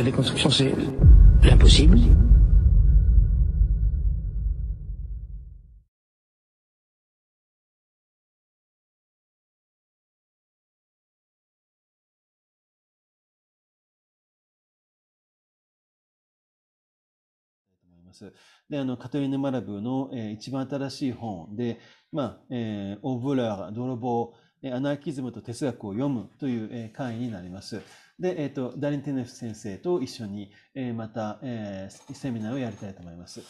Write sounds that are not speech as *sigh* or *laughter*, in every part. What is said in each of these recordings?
la reconstrucción であのカトリーヌ・マラブの、え一番新しい本で、まあえオブ・ラー、泥棒、アナーキズムと哲学を読むという、えー、会になります。で、えっ、ー、と、ダリンテネフ先生と一緒に、えー、また、えー、セミナーをやりたいと思います。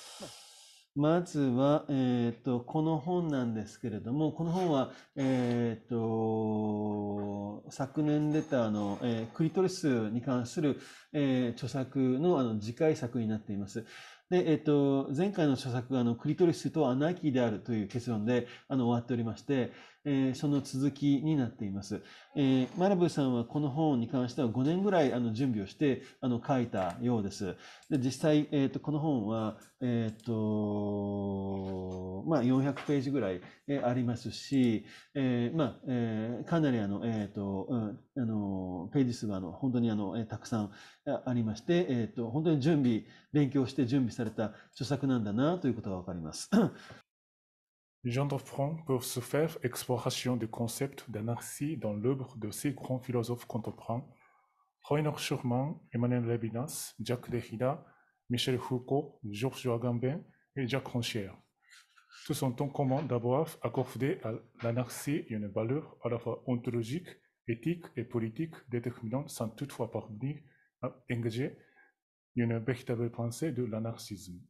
まずは、えっ、ー、と、この本なんですけれども、この本は、えっ、ー、と、昨年出た、あの、えー、クリトリスに関する、えー、著作の、あの、次回作になっています。で、えっ、と、前回の著作が、あの、クリトリスとアナーキーであるという結論で、あの、終わっておりまして、えー、その続きになっています。えー、マラブさんはこの本に関しては5年ぐらいあの準備をしてあの書いたようです。で実際、えーと、この本は、えーとまあ、400ページぐらい、ありますし、えーまあえー、かなりあの、えーとうん、あのページ数はあの本当にあの、えー、たくさんありまして、えーと、本当に準備勉強して準備された著作なんだなということが分かります。J'entreprends pour se faire exploration du concepts d'anarchie dans l'œuvre de ces grands philosophes contemporains, Reinhard Schurman, Emmanuel Levinas, Jacques Derrida, Michel Foucault, Georges Agamben et Jacques Rancière. Tous sont en commun d'abord accordé à l'anarchie une valeur à la fois ontologique, éthique et politique déterminante sans toutefois parvenir à engager une véritable pensée de l'anarchisme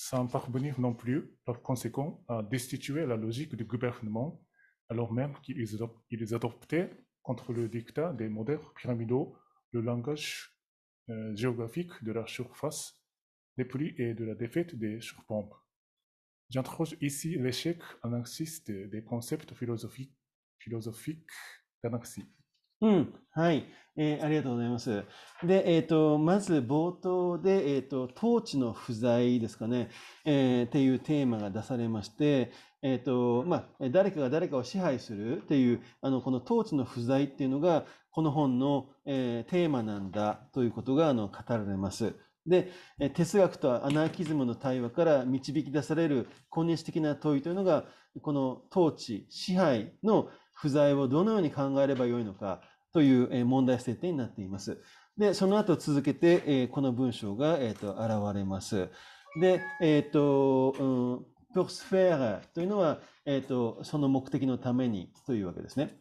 sans parvenir non plus, par conséquent, à destituer la logique du gouvernement, alors même qu'ils adoptaient contre le dictat des modèles pyramidaux le langage euh, géographique de la surface des pluies et de la défaite des surpompes. J'interroge ici l'échec anarchiste des concepts philosophiques, philosophiques d'anarchie. うん、はい、えー、ありがとうございます。で、えっ、ー、と、まず冒頭で、えっ、ー、と、統治の不在ですかね、えっていうテーマが出されまして、えっ、と、まあ、誰かが誰かを支配するっていう、あの、この統治の不在っていうのが、この本の、えテーマなんだということが、あの、語られます。で、哲学とアナーキズムの対話から導き出される根日的な問いというのが、この統治、支配の不在をどのように考えればよいのかという問題設定になっています。で、その後続けて、この文章が、えー、と現れます。で、えっ、ー、と、うん、pour faire というのは、えっ、ー、と、その目的のためにというわけですね。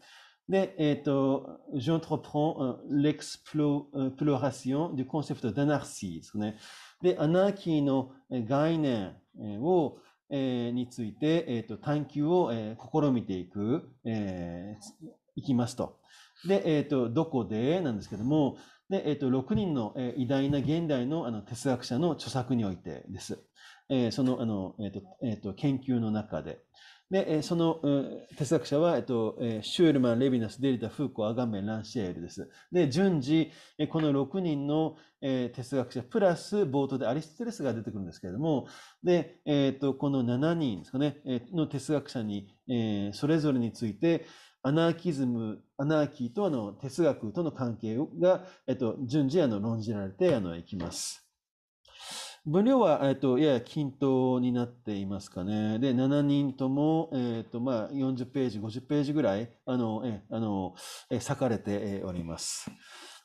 で、えっ、ー、と、j'entreprends l'exploration du concept d'anarchie ですね。で、アナーキーの概念を、について、えーと、探求を、えー、試みていく、えー、いきますと。で、えーと、どこでなんですけどもで、えーと6人の、えー、偉大な現代のあの哲学者の著作においてです。えー、そのあの、えーとえー、と研究の中で。で、その哲学者は、えっと、シュールマン、レビナス、デリタ、フーコ、アガメン、ランシェールです。で、順次、この6人の哲学者、プラス冒頭でアリストテレスが出てくるんですけれども、で、えっと、この7人ですかね、の哲学者に、それぞれについて、アナーキズム、アナーキーとあの哲学との関係が、えっと、順次あの論じられてあのいきます。分量は、えっと、やや均等になっていますかね。で、7人とも、えっと、まあ、40ページ、50ページぐらい、あの、え、あの、え、割かれております。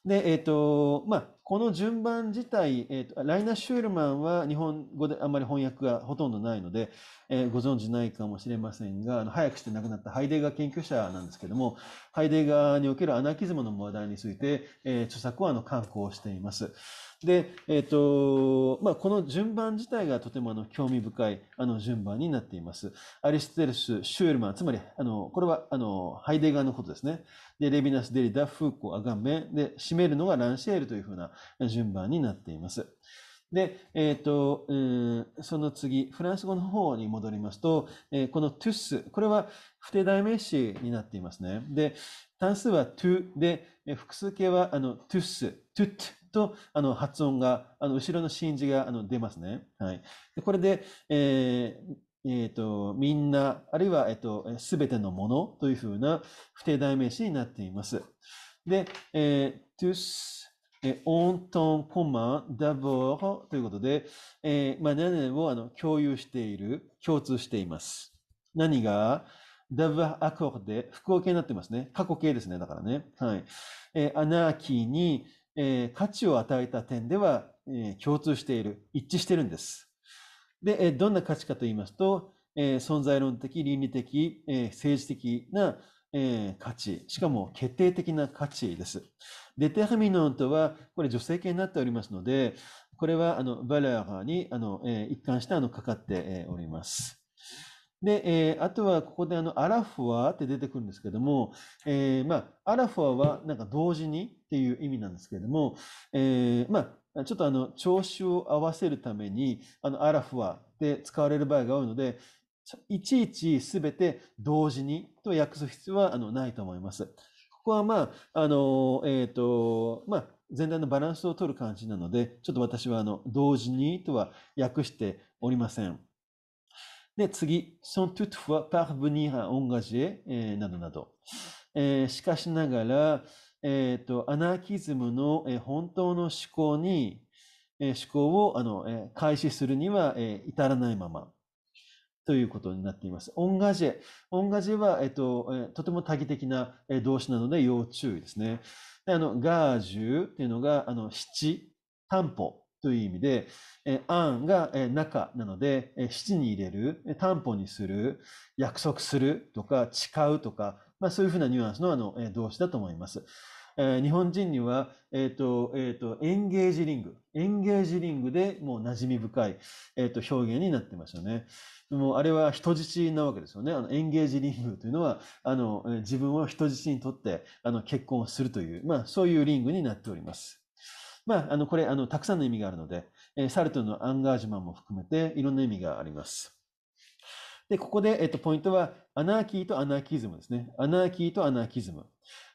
で、えっ、と、まあ、この順番自体、えっ、と、ライナ・シュールマンは日本語であんまり翻訳がほとんどないので、えー、ご存知ないかもしれませんが、あの、早くして亡くなったハイデガー研究者なんですけども、ハイデガーにおけるアナキズムの問題について、え著作はあの、刊行しています。で、えっ、ー、と、まあ、この順番自体がとてもあの興味深いあの順番になっています。アリステルス、シュールマン、つまり、あの、これは、あの、ハイデガーのことですね。で、レビナス、デリダ、フーコ、アガンメン、で、締めるのがランシェールというふうな順番になっています。で、えっ、ー、と、えー、その次、フランス語の方に戻りますと、えー、このトゥス、これは不定代名詞になっていますね。で、単数はトゥで、複数形はあのトゥス、トゥッとあの発音が、あの後ろの真字があの出ますね。はい、でこれで、えーえー、と、みんな、あるいは、えー、すべてのものというふうな不定代名詞になっています。で、えー、tous, えー、on ton c o m m n d'abord ということで、えー、まあ、何々をあの共有している、共通しています。何が、ダブアア i r a 複合形になってますね。過去形ですね。だからね。はい。えー、アナーキーに、えー、価値を与えた点では、えー、共通している、一致しているんです。で、えー、どんな価値かと言いますと、えー、存在論的、倫理的、えー、政治的な、えー、価値、しかも決定的な価値です。デテハミノンとは、これ女性系になっておりますので、これは、あの、バラーに、あの、えー、一貫して、あの、かかっております。で、えー、あとはここであの、アラフォって出てくるんですけども、えー、まあ、アラフォはなんか同時にっていう意味なんですけども、えー、まあ、ちょっとあの、調子を合わせるために、あの、アラフォで使われる場合が多いので、いちいちすべて同時にと訳す必要はあのないと思います。ここはまあ、あの、えっ、ー、と、まあ、全体のバランスを取る感じなので、ちょっと私はあの、同時にとは訳しておりません。で、次、sans toutefois parvenir à engager、えー、などなど。えー、しかしながら、えっ、ー、と、アナーキズムの、えー、本当の思考に、えー、思考を、あの、えー、開始するには、えー、至らないまま。ということになっています。オンガジェ。オンガジェは、えっと、えとても多義的な動詞なので要注意ですね。あの、ガージュっていうのが、あの、七、担保という意味で、えー、アンが、えー、中なので、えー、七に入れる、えー、担保にする、約束するとか、誓うとか、まあ、そういうふうなニュアンスのあの、えー、動詞だと思います。えー、日本人には、えっ、ー、と、えっ、ー、と、エンゲージリング。エンゲージリングでもう馴染み深い、えっ、と、表現になってますよね。もうあれは人質なわけですよね。あの、エンゲージリングというのは、あの、自分を人質にとって、あの、結婚をするという、まあ、そういうリングになっております。まあ、あの、これ、あの、たくさんの意味があるので、えサルトのアンガージュマンも含めて、いろんな意味があります。で、ここで、えっと、ポイントは、アナーキーとアナーキズムですね。アナーキーとアナーキズム。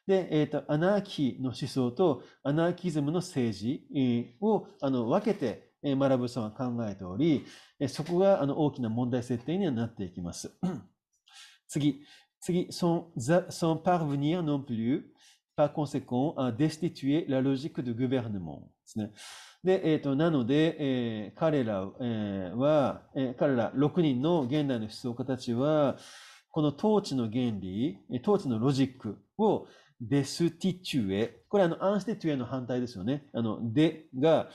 で、えっと、アナーキーの思想とアナーキズムの政治を、あの、分けて、学ぶさんは考えており、そこが、あの、大きな問題設定にはなっていきます。*clears throat* 次。次、son, son parvenir non plus par conséquent à destituer la logique du gouvernement ですね。で、えっ、ー、と、なので、えー、彼ら、えー、は、えー、彼ら6人の現代の思想家たちは、この統治の原理、統治のロジックをデスティチュエ。これあの、アンスティチュエの反対ですよね。あの、でが、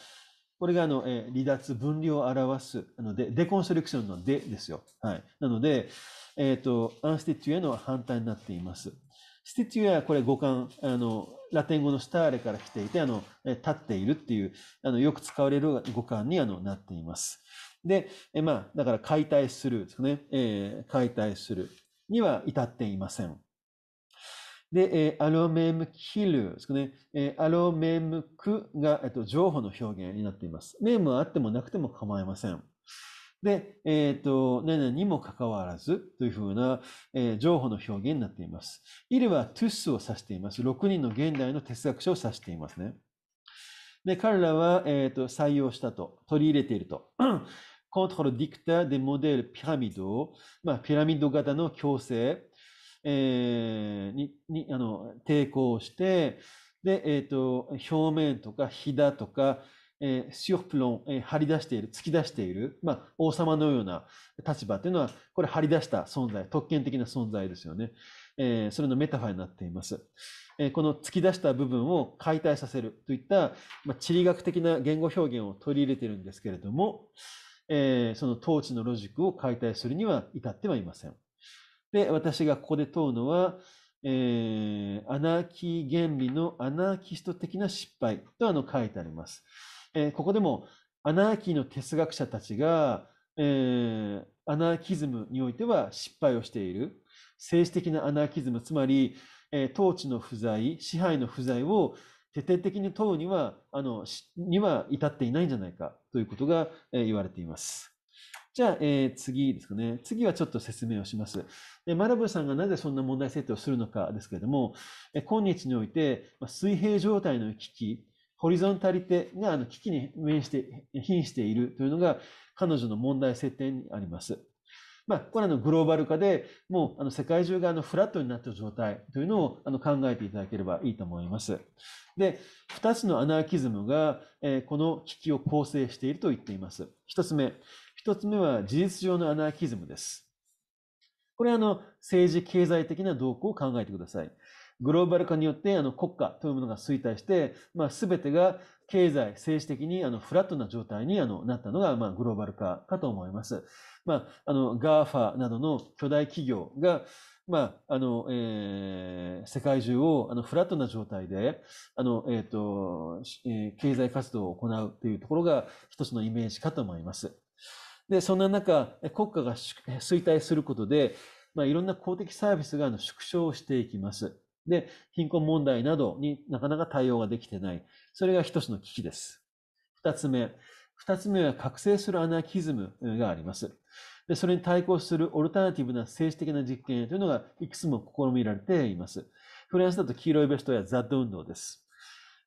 これがあの、え離脱、分離を表す、あの、で、デコンストリクションのでですよ。はい。なので、えっ、と、アンスティチュエの反対になっています。スティチュアはこれ語感、あの、ラテン語のスターレから来ていて、あの、立っているっていう、あの、よく使われる語感にあのなっています。で、えまあ、だから解体するですね、えー、解体するには至っていません。で、えー、アロメムキルですね、えー、アロメムクが、えっと、情報の表現になっています。メムはあってもなくても構いません。で、えっ、ー、と、7にもかかわらずというふうな、えー、情報の表現になっています。イルはトゥスを指しています。6人の現代の哲学者を指していますね。で、彼らは、えっ、ー、と、採用したと、取り入れていると。コントロ r e le dictat des m o d まあ、ピラミッド型の強制、えー、に、に、あの、抵抗して、で、えっ、ー、と、表面とか、ひだとか、えー、シオプロン、えー、張り出している、突き出している、まあ、王様のような立場というのは、これ張り出した存在、特権的な存在ですよね。えー、それのメタファーになっています。えー、この突き出した部分を解体させるといった、まあ、地理学的な言語表現を取り入れているんですけれども、えー、その統治のロジックを解体するには至ってはいません。で、私がここで問うのは、えー、アナーキー原理のアナーキスト的な失敗とあの書いてあります。えー、ここでもアナーキーの哲学者たちが、えー、アナーキズムにおいては失敗をしている。政治的なアナーキズム、つまり、えー、統治の不在、支配の不在を徹底的に問うには、あの、には至っていないんじゃないかということが、えー、言われています。じゃあ、えー、次ですかね。次はちょっと説明をします。でマラブさんがなぜそんな問題設定をするのかですけれども、今日において水平状態の危機ホリゾンタリテがあの危機に面して、瀕しているというのが彼女の問題設定にあります。まあ、これはのグローバル化でもうあの世界中があのフラットになっている状態というのをあの考えていただければいいと思います。で、2つのアナーキズムが、えー、この危機を構成していると言っています。1つ目。1つ目は事実上のアナーキズムです。これはあの政治経済的な動向を考えてください。グローバル化によってあの国家というものが衰退して、まあ、全てが経済、政治的にあのフラットな状態にあのなったのが、まあ、グローバル化かと思います。まあ、あの GAFA などの巨大企業が、まああのえー、世界中をあのフラットな状態であの、えーとえー、経済活動を行うというところが一つのイメージかと思います。でそんな中国家が衰退することで、まあ、いろんな公的サービスが縮小していきます。で、貧困問題などになかなか対応ができてない。それが一つの危機です。二つ目。二つ目は覚醒するアナキズムがあります。でそれに対抗するオルタナティブな政治的な実験というのがいくつも試みられています。フランスだと黄色いベストやザッド運動です。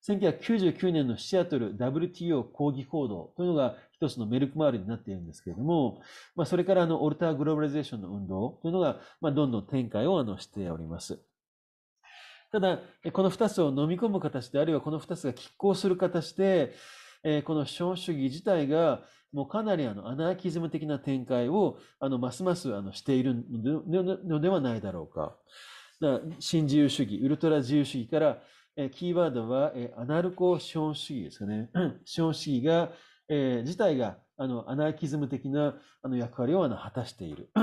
1999年のシアトル WTO 抗議行動というのが一つのメルクーりになっているんですけれども、まあ、それからあのオルターグローバリゼーションの運動というのが、まあ、どんどん展開をあのしております。ただ、この2つを飲み込む形で、あるいはこの2つが拮抗する形で、えこの資本主義自体がもうかなりあのアナーキズム的な展開をあのますますあのしているのではないだろうか。だから新自由主義、ウルトラ自由主義から、えキーワードは、えアナルコ資本主義ですかね。*clears throat* 資本主義が、え自体があのアナーキズム的なあの役割をあの果たしている。*clears throat*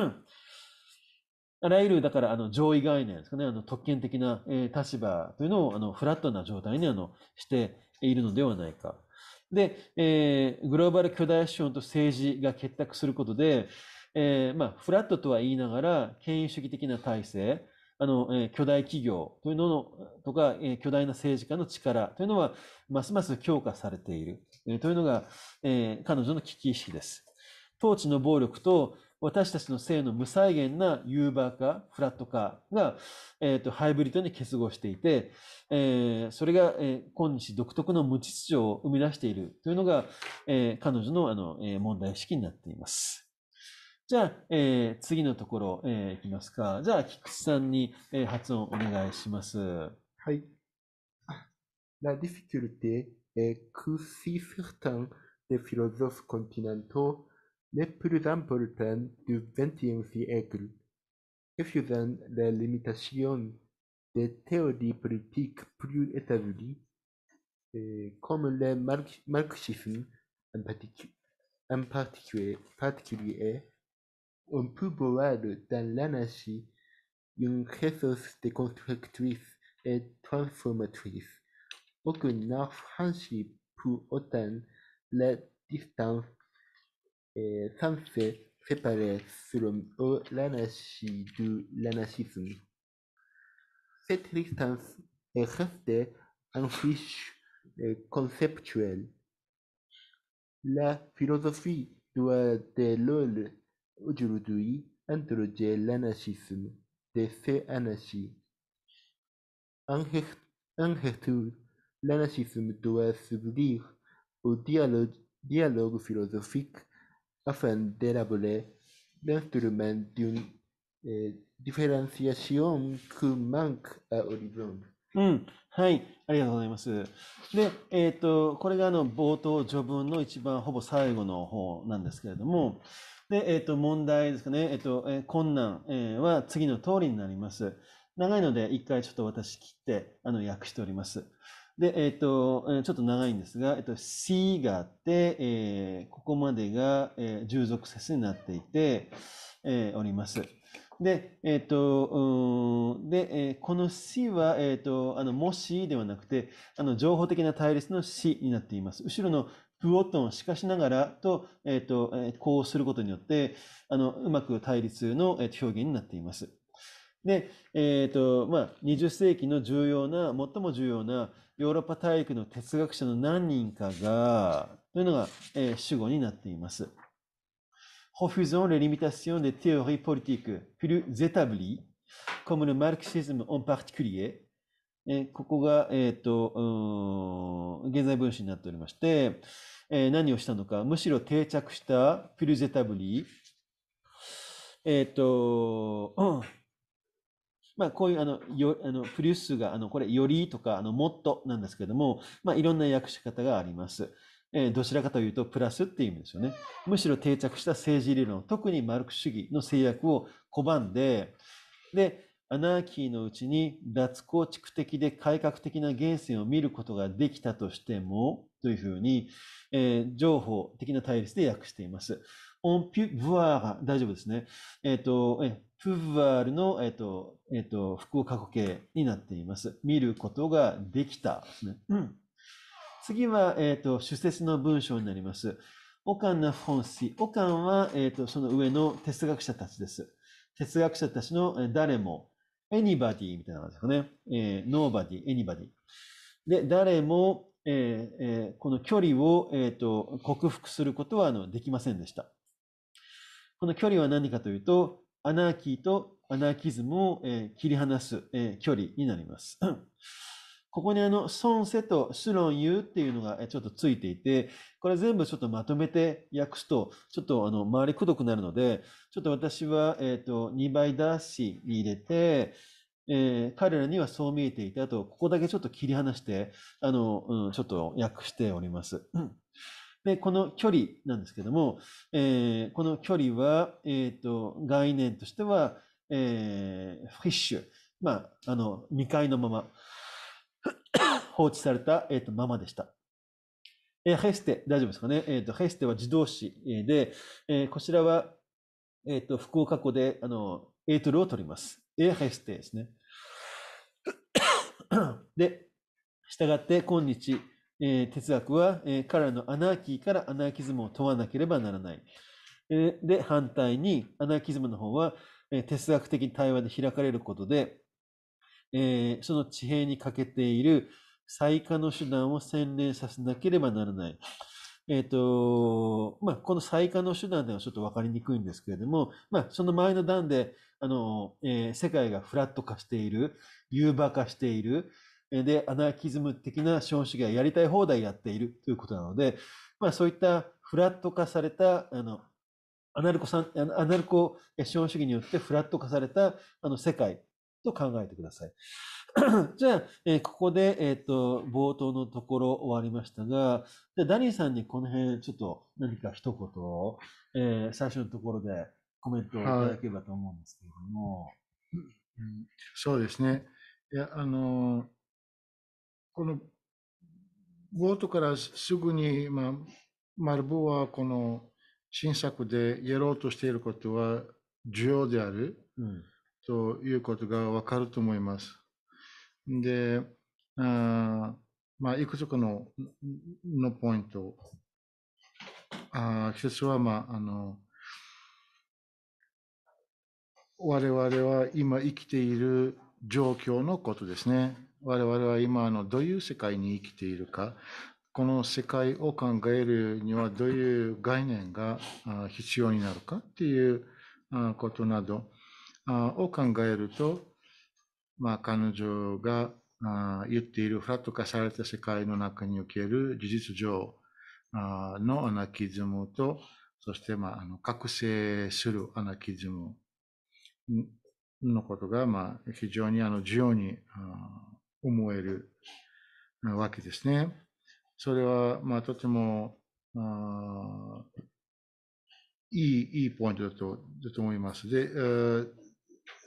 あらゆる、だから、あの、上位概念ですかね、あの、特権的な、えー、立場というのを、あの、フラットな状態に、あの、しているのではないか。で、えー、グローバル巨大資本と政治が結託することで、えー、まあ、フラットとは言いながら、権威主義的な体制、あの、えー、巨大企業というのの、とか、えー、巨大な政治家の力というのは、ますます強化されている、えー、というのが、えー、彼女の危機意識です。統治の暴力と私たちの性の無再現なユーバー化、フラット化が、えーと、ハイブリッドに結合していて、えー、それが、えー、今日独特の無秩序を生み出しているというのが、えー、彼女のあの、えー、問題意識になっています。じゃあ、えー、次のところ、えー、いきますか。じゃあ、菊池さんに、えー、発音お願いします。はい。La difficulté est que si certains des philosophes continentaux les plus importants du XXe siècle, refusant la limitation des théories politiques plus établies, comme le marxisme en, particulier, particulier, on peut voir dans l'anarchie une ressource déconstructrice et transformatrice. Aucun n'a franchi pour autant la distance et ça séparer selon eux l'anarchie de l'anarchisme. Cette distance est restée un fiche euh, conceptuel. La philosophie doit dès aujourd'hui interroger l'anarchisme de ces anarchies. En retour, l'anarchisme doit subir au dialogue, dialogue philosophique hacen de l'instrument d'une うん。はい。ありがとうございます。で、えっ、ー、と、これがあの、冒頭序文の一番ほぼ最後の方なんですけれども、で、えっ、ー、と、問題ですかね。えっ、と、え困難、は次の通りになります。長いので、一回ちょっと私切って、あの、訳しております。で、えっ、ー、と、ちょっと長いんですが、えっ、ー、と、C があって、えー、ここまでが、えー、従属説になっていて、えー、おります。で、えっ、ー、と、で、えー、この死は、えっ、ー、と、あの、もしではなくて、あの、情報的な対立の死になっています。後ろのプオトンしかしながらと、えっ、と、えこうすることによって、あの、うまく対立の、え表現になっています。で、えっ、と、まあ、20世紀の重要な、最も重要な、ヨーロッパ大陸の哲学者の何人かが、というのが、えー、主語になっています。Refusant les limitations des théories politiques plus établies, comme le marxisme en particulier, えここが、えっ、ー、と、現在分詞になっておりまして、えー、何をしたのか、むしろ定着したピルゼタブリー、えっ、ー、と、うんまあ、こういうあのよあのプリュスがあのこれよりとかあのもっとなんですけども、まあ、いろんな訳し方があります。えー、どちらかというとプラスっていう意味ですよね。むしろ定着した政治理論、特にマルク主義の制約を拒んで、で、アナーキーのうちに脱構築的で改革的な源泉を見ることができたとしても、というふうに、えー、情報的な対立で訳しています。on peut voir 大丈夫ですね。えっ、ー、と、え、pouvoir の、えっ、ー、と、えっ、ー、と、複合過去形になっています。見ることができたですね。うん。次は、えっ、と、主説の文章になります。オカンなフォンシ。オカンは、えっ、と、その上の哲学者たちです。哲学者たちの誰も、anybody みたいな感じですかね。えー、nobody, anybody。で、誰も、えーえー、この距離を、えーと、と克服することはあのできませんでした。この距離は何かというと、アナーキーとアナーキズムを、切り離す、距離になります。*clears throat* ここにあの、孫世とスロンユっていうのがちょっとついていて、これ全部ちょっとまとめて訳すと、ちょっとあの、周りくどくなるので、ちょっと私は、えっ、と、2倍ダッシュに入れて、えー、彼らにはそう見えていて、あと、ここだけちょっと切り離して、あの、うん、ちょっと訳しております。*clears throat* で、この距離なんですけども、えー、この距離は、えっ、ー、と、概念としては、えー、フィッシュ。まあ、あの、未開のまま、*coughs* 放置された、えっ、ー、と、ままでした。えー、ヘステ、大丈夫ですかね。えっ、ー、と、ヘステは自動詞で、えー、こちらは、えっ、ー、と、福岡語で、あの、エートルを取ります。え、ヘステですね。*coughs* で、従って、今日、えー、哲学は、えー、彼らのアナーキーからアナーキズムを問わなければならない。えー、で、反対に、アナーキズムの方は、え哲学的対話で開かれることで、えその地平に欠けている再化の手段を洗練させなければならない。えっ、と、まあ、この再化の手段ではちょっと分かりにくいんですけれども、まあ、その前の段で、あの、えー、世界がフラット化している、ユーバー化している、で、アナーキズム的な資本主義はやりたい放題やっているということなので、まあそういったフラット化された、あの、アナルコさん、アナルコ資本主義によってフラット化された、あの、世界と考えてください。*clears throat* じゃあ、えー、ここで、えっ、ー、と、冒頭のところ終わりましたが、じゃダニーさんにこの辺、ちょっと何か一言を、えー、最初のところでコメントをいただければと思うんですけれども。はい、うん、そうですね。いや、あのーこの冒頭からすぐに、まあ、マルボはこの新作でやろうとしていることは重要である、うん、ということがわかると思います。で、あまあ、いくつかののポイント。あ一つは、まあ、あの、我々は今生きている状況のことですね。我々は今のどういう世界に生きているか、この世界を考えるにはどういう概念が必要になるかっていうことなどを考えると、まあ、彼女が言っているフラット化された世界の中における事実上のアナキズムと、そして、まあ、あの覚醒するアナキズムのことが、まあ、非常にあの重要に思えるわけですね。それは、まあ、とても、あいい、いいポイントだと、だと思います。で、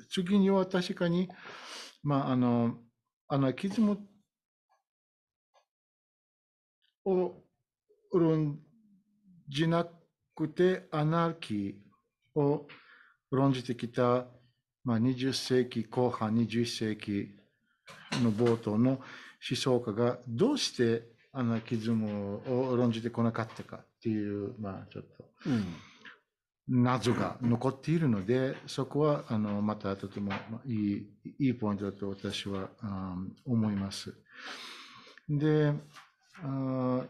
次には確かに、まあ、あの、アナキズムを論じなくて、アナーキーを論じてきた、まあ、20世紀後半、21世紀の冒頭の思想家がどうしてアナキズムを論じてこなかったかっていう、まあちょっと、謎が残っているので、そこは、あの、またとてもいい、いいポイントだと私は、うん、思います。で、あ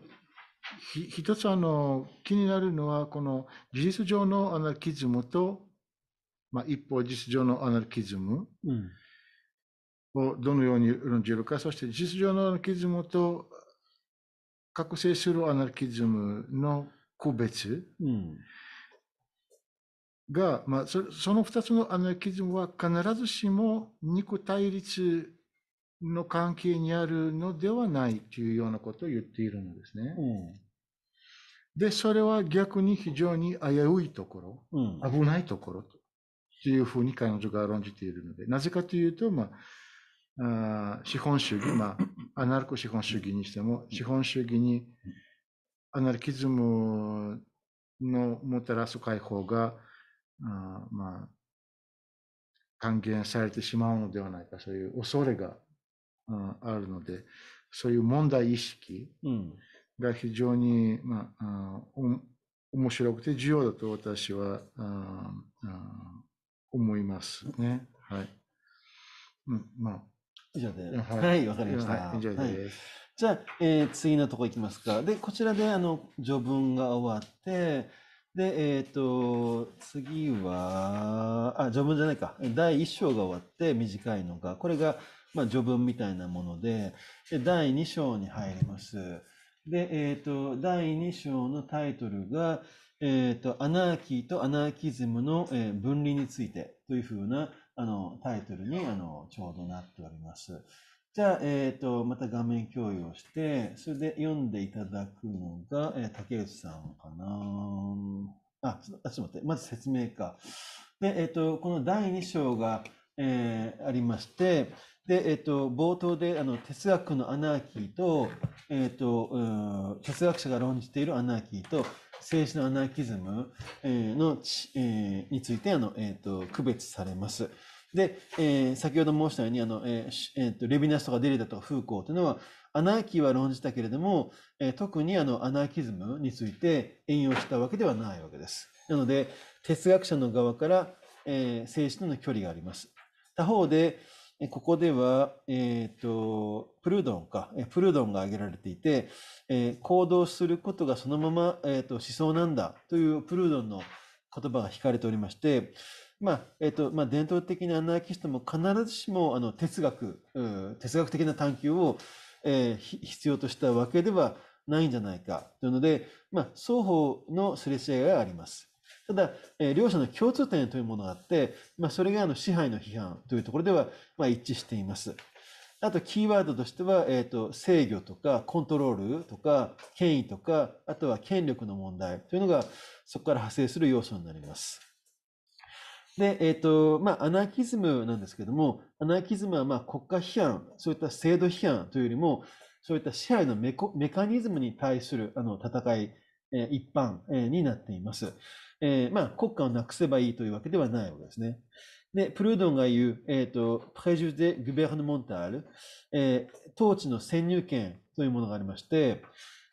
一つあの気になるのは、この事実上のアナキズムと、まあ、一方事実上のアナキズム、うん、をどのように論じるか、そして実情のアナキズムと覚醒するアナキズムの区別が、うん、まあ、そその2つのアナキズムは必ずしも肉対立の関係にあるのではないというようなことを言っているんですね。うんで、それは逆に非常に危ういところ、危ないところというふうに彼女が論じているので、なぜかというと、まあ、あ資本主義、まあ、*laughs* アナルコ資本主義にしても、資本主義にアナルキズムのもたらす解放が、あまあ、還元されてしまうのではないか、そういう恐れがあるので、そういう問題意識が非常に、うん、まあ、面白くて重要だと私は思いますね。はい。うん、まあ以上で。はい、わ、かりました。以上です。じゃあ、えー、次のとこ行きますか。で、こちらで、あの、序文が終わって、で、えっ、ー、と、次は、あ、序文じゃないか。第1章が終わって短いのが、これが、まあ、序文みたいなもので、で第2章に入ります。で、えっ、ー、と、第2章のタイトルが、えっ、ー、と、アナーキーとアナーキズムの、え分離についてというふうなあの、タイトルに、あの、ちょうどなっております。じゃあ、えっ、ー、と、また画面共有をして、それで読んでいただくのが、えー、竹内さんかなあ。ちょっと待って、まず説明か。で、えっ、ー、と、この第2章が、えー、ありまして、で、えっ、ー、と、冒頭で、あの、哲学のアナーキーと、えっ、ー、と、哲学者が論じているアナーキーと、政治のアナーキズムの、えについてあの、えーと、区別されます。で、えー、先ほど申したようにあの、えーえーと、レビナスとかデリダとかフーコーというのはアナーキーは論じたけれども、えー、特にあのアナーキズムについて援用したわけではないわけです。なので哲学者の側から、えー、政治との距離があります。他方で、ここでは、えっ、ー、と、プルドンか、プルドンが挙げられていて、えー、行動することがそのまま、えっ、ー、と、思想なんだというプルドンの言葉が引かれておりまして、まあ、えっ、と、まあ、伝統的なアナーキストも必ずしも、あの、哲学、哲学的な探求を、え必要としたわけではないんじゃないか、というので、まあ、双方のすれ違いがあります。ただ、えー、両者の共通点というものがあって、まあ、それがあの支配の批判というところでは、まあ、一致しています。あと、キーワードとしては、えっ、ー、と、制御とか、コントロールとか、権威とか、あとは権力の問題というのが、そこから派生する要素になります。で、えっ、ー、と、まあ、アナキズムなんですけども、アナキズムは、まあ、国家批判、そういった制度批判というよりも、そういった支配のメカニズムに対する、あの、戦い、えー、一般、えー、になっています。えー、まあ、国家をなくせばいいというわけではないわけですね。で、プルードンが言う、えっ、ー、と、プレジュデ・グベルモンタール、えー、統治の先入権というものがありまして、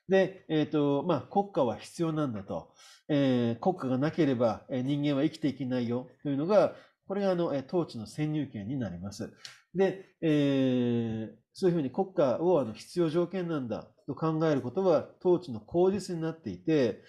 で、えっ、ー、と、まあ、国家は必要なんだと、えー、国家がなければ、え人間は生きていけないよというのが、これがあの、え統治の先入権になります。で、えー、そういうふうに国家をあの必要条件なんだと考えることは統治の口実になっていて、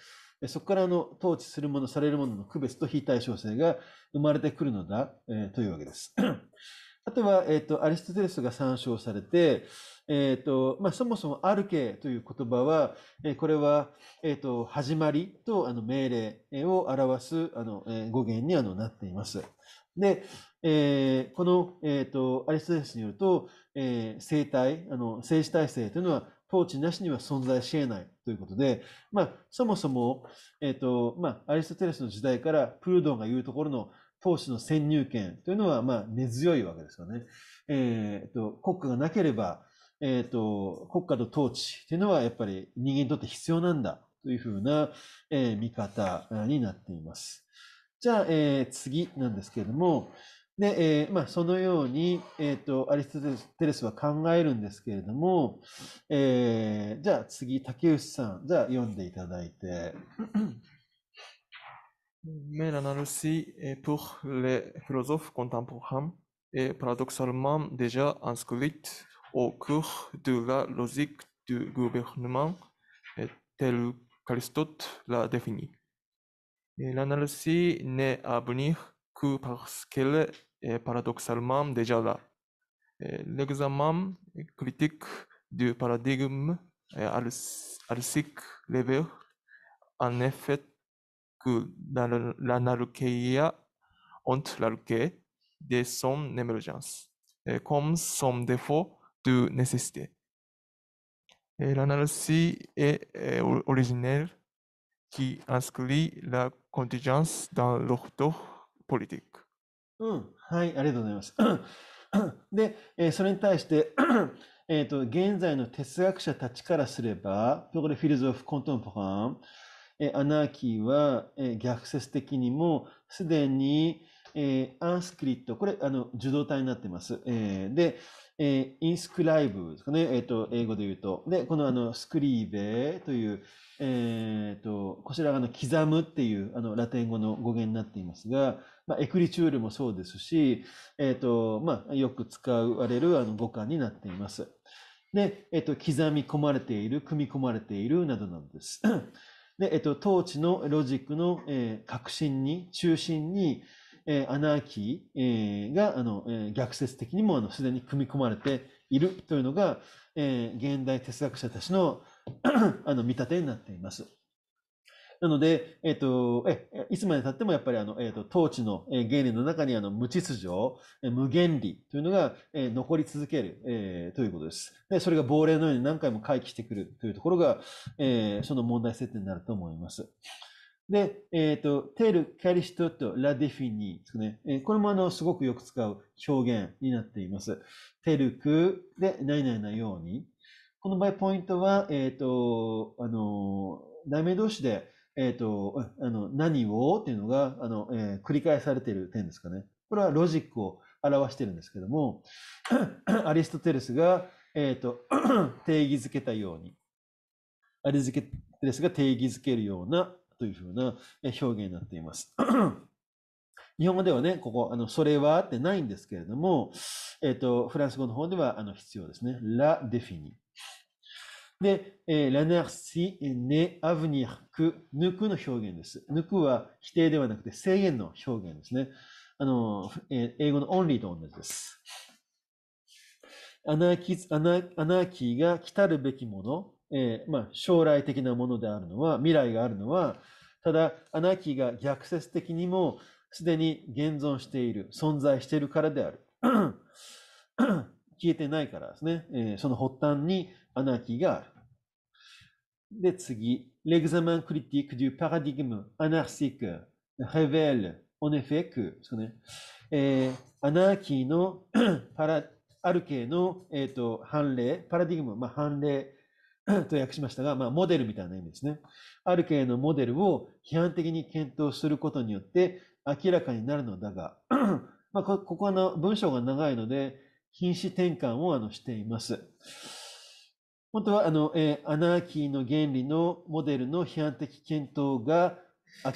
そこからの統治するもの、されるものの区別と非対称性が生まれてくるのだ、えというわけです。*clears throat* あとは、えっ、ー、と、アリストテレスが参照されて、えっ、ー、と、まあ、そもそもアルケという言葉は、えー、これは、えっ、と、始まりと、あの、命令を表す、あの、え語源にあのなっています。で、えこの、えっ、と、アリストテレスによると、え生体、あの、政治体制というのは、統治なしには存在し得ないということで、まあ、そもそも、えっ、ー、と、まあ、アリストテレスの時代からプルドンが言うところの投資の先入権というのは、まあ、根強いわけですよね。えっ、ー、と、国家がなければ、えっ、ー、と、国家と統治というのは、やっぱり人間にとって必要なんだというふうな、えー、見方になっています。じゃあ、えー、次なんですけれども、で、えー、まあ、そのように、えーと、とアリステレスは考えるんですけれども、えー、じゃあ次竹内さんじゃあ読んでいただいて。Mais l'analyse pour les philosophes contemporains est paradoxalement déjà inscrite au cours de la logique du gouvernement telle qu'Aristote l'a définie. L'analyse n'est à venir que parce qu'elle E, paradoxalement déjà là. E, L'examen critique du paradigme alcique Lever en effet que dans ont entre l'arché de son émergence, comme son défaut de nécessité. E, L'analyse est originelle qui inscrit la contingence dans l'ordre politique. うん。はい、ありがとうございます。で、えそれに対して *coughs* えと、現在の哲学者たちからすれば、これフィルゾフ・コントンポラン、えアナーキーは、え逆説的にも、すでに、えアンスクリット、これ、あの、受動体になってます。えで、えー、インスクライブですかね、えー、と、英語で言うと。で、このあの、スクリーベという、えー、と、こちらがの、刻むっていう、あの、ラテン語の語源になっていますが、まあ、エクリチュールもそうですし、えと、まあ、よく使われるあの、語感になっています。で、えと、刻み込まれている、組み込まれている、などなんです。*clears throat* で、えっ、と、統治のロジックの、えー、核心に、中心に、えアナーキー、えが、あの、え逆説的にも、あの、すでに組み込まれているというのが、え現代哲学者たちの *clears throat* あの、見立てになっています。なので、えっ、ー、と、え、いつまでたってもやっぱりあの、えっ、ー、と、統治の原理の中にあの、無秩序、無原理というのが、え残り続ける、えということです。で、それが亡霊のように何回も回帰してくるというところが、えその問題設定になると思います。で、えっ、ー、と、テル・キャリストとラディフィニーですね。えこれもあの、すごくよく使う表現になっています。テルクで、何々なように。この場合、ポイントは、えっ、ー、と、あの、題名同士で、えっ、と、あの、何をっていうのが、あの、え繰り返されている点ですかね。これはロジックを表してるんですけども、*coughs* アリストテレスが、えっ、と、*coughs* 定義づけたように。アリストテレスが定義づけるようなというふうな表現になっています。*clears throat* 日本語ではね、ここ、あの、それはってないんですけれども、えっ、ー、と、フランス語の方では、あの、必要ですね。la d é f i n i で、えー、l a n e r c i n e avenir que 抜くの表現です。抜くは否定ではなくて制限の表現ですね。あの、えー、英語のオンリーと同じです。アナーキー、アナーキーが来たるべきもの、えー、まあ、将来的なものであるのは、未来があるのは、ただ、アナキが逆説的にも、すでに現存している、存在しているからである。消えてないからですね。えー、その発端にアナキがある。で、次。L'examen critique du paradigme anarchique révèle en effet que ですね、えー、アナーキーのパラ、*clears throat* ある系の、えっ、ー、と、判例、パラディグム、まあ、判例 *clears throat* と訳しましたが、まあ、モデルみたいな意味ですね。ある系のモデルを批判的に検討することによって明らかになるのだが、*clears throat* まあ、ここはの文章が長いので、品種転換をあのしています。本当は、あの、えー、アナーキーの原理のモデルの批判的検討が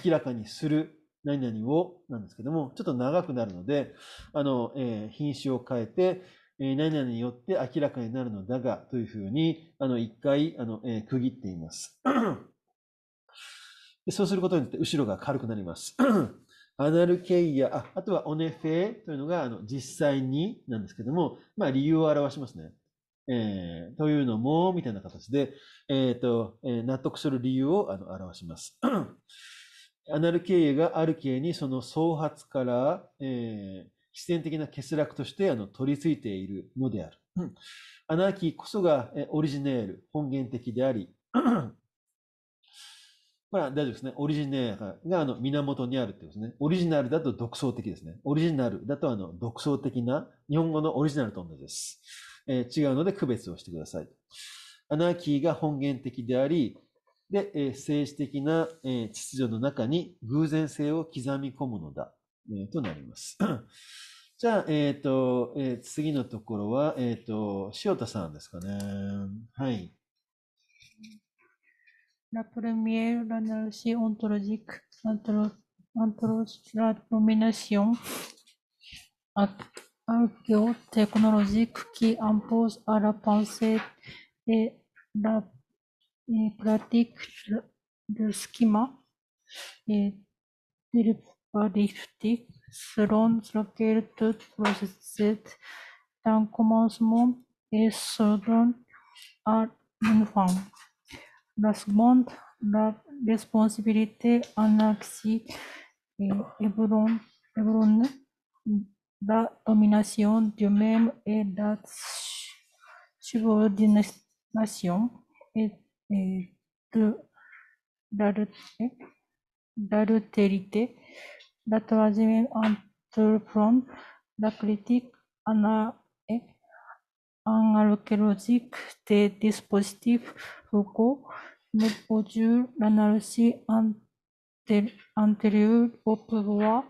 明らかにする何々をなんですけども、ちょっと長くなるので、あの、えー、品種を変えて、何々によって明らかになるのだが、というふうに、あの、一回、あの、え区切っています *clears throat* そうすることによって、後ろが軽くなります。*clears throat* アナルケイヤ、あ、あとはオネフェというのが、あの、実際になんですけども、まあ、理由を表しますね。えー、というのも、みたいな形で、えっ、ー、と、えー、納得する理由を、あの、表します。*clears throat* アナルケイヤがあるケイに、その創発から、えー、自然的な欠落としてあの取り付いているのである。アナーキーこそがオリジネール、本源的であり、こ *clears throat* れ大丈夫ですね。オリジネールがあの源にあるってことですね。オリジナルだと独創的ですね。オリジナルだとあの独創的な日本語のオリジナルと同じです。えー、違うので区別をしてください。アナーキーが本源的であり、で、えー、政治的な、えー、秩序の中に偶然性を刻み込むのだ、えー、となります。じゃあ、えーとえ次のところは、えー、と塩田さんですかね。はい。ラプレミエル・ラナルシー・オントロジック・アントロアントロス・ラドミナシオン・アアルキオ・テクノロジック・キ・アンポーズ・アラ・パンセ・エ・ラ・エプラティック・ル・スキマ・エ・ディル・バフティック・ tout procède d'un commencement et se à une fin. La seconde, la responsabilité en action et ébranle la domination du même et la subordination et, et de l'altérité. La troisième entreprend la critique analogique des dispositifs locaux, mais produit l'analyse antérieure au pouvoir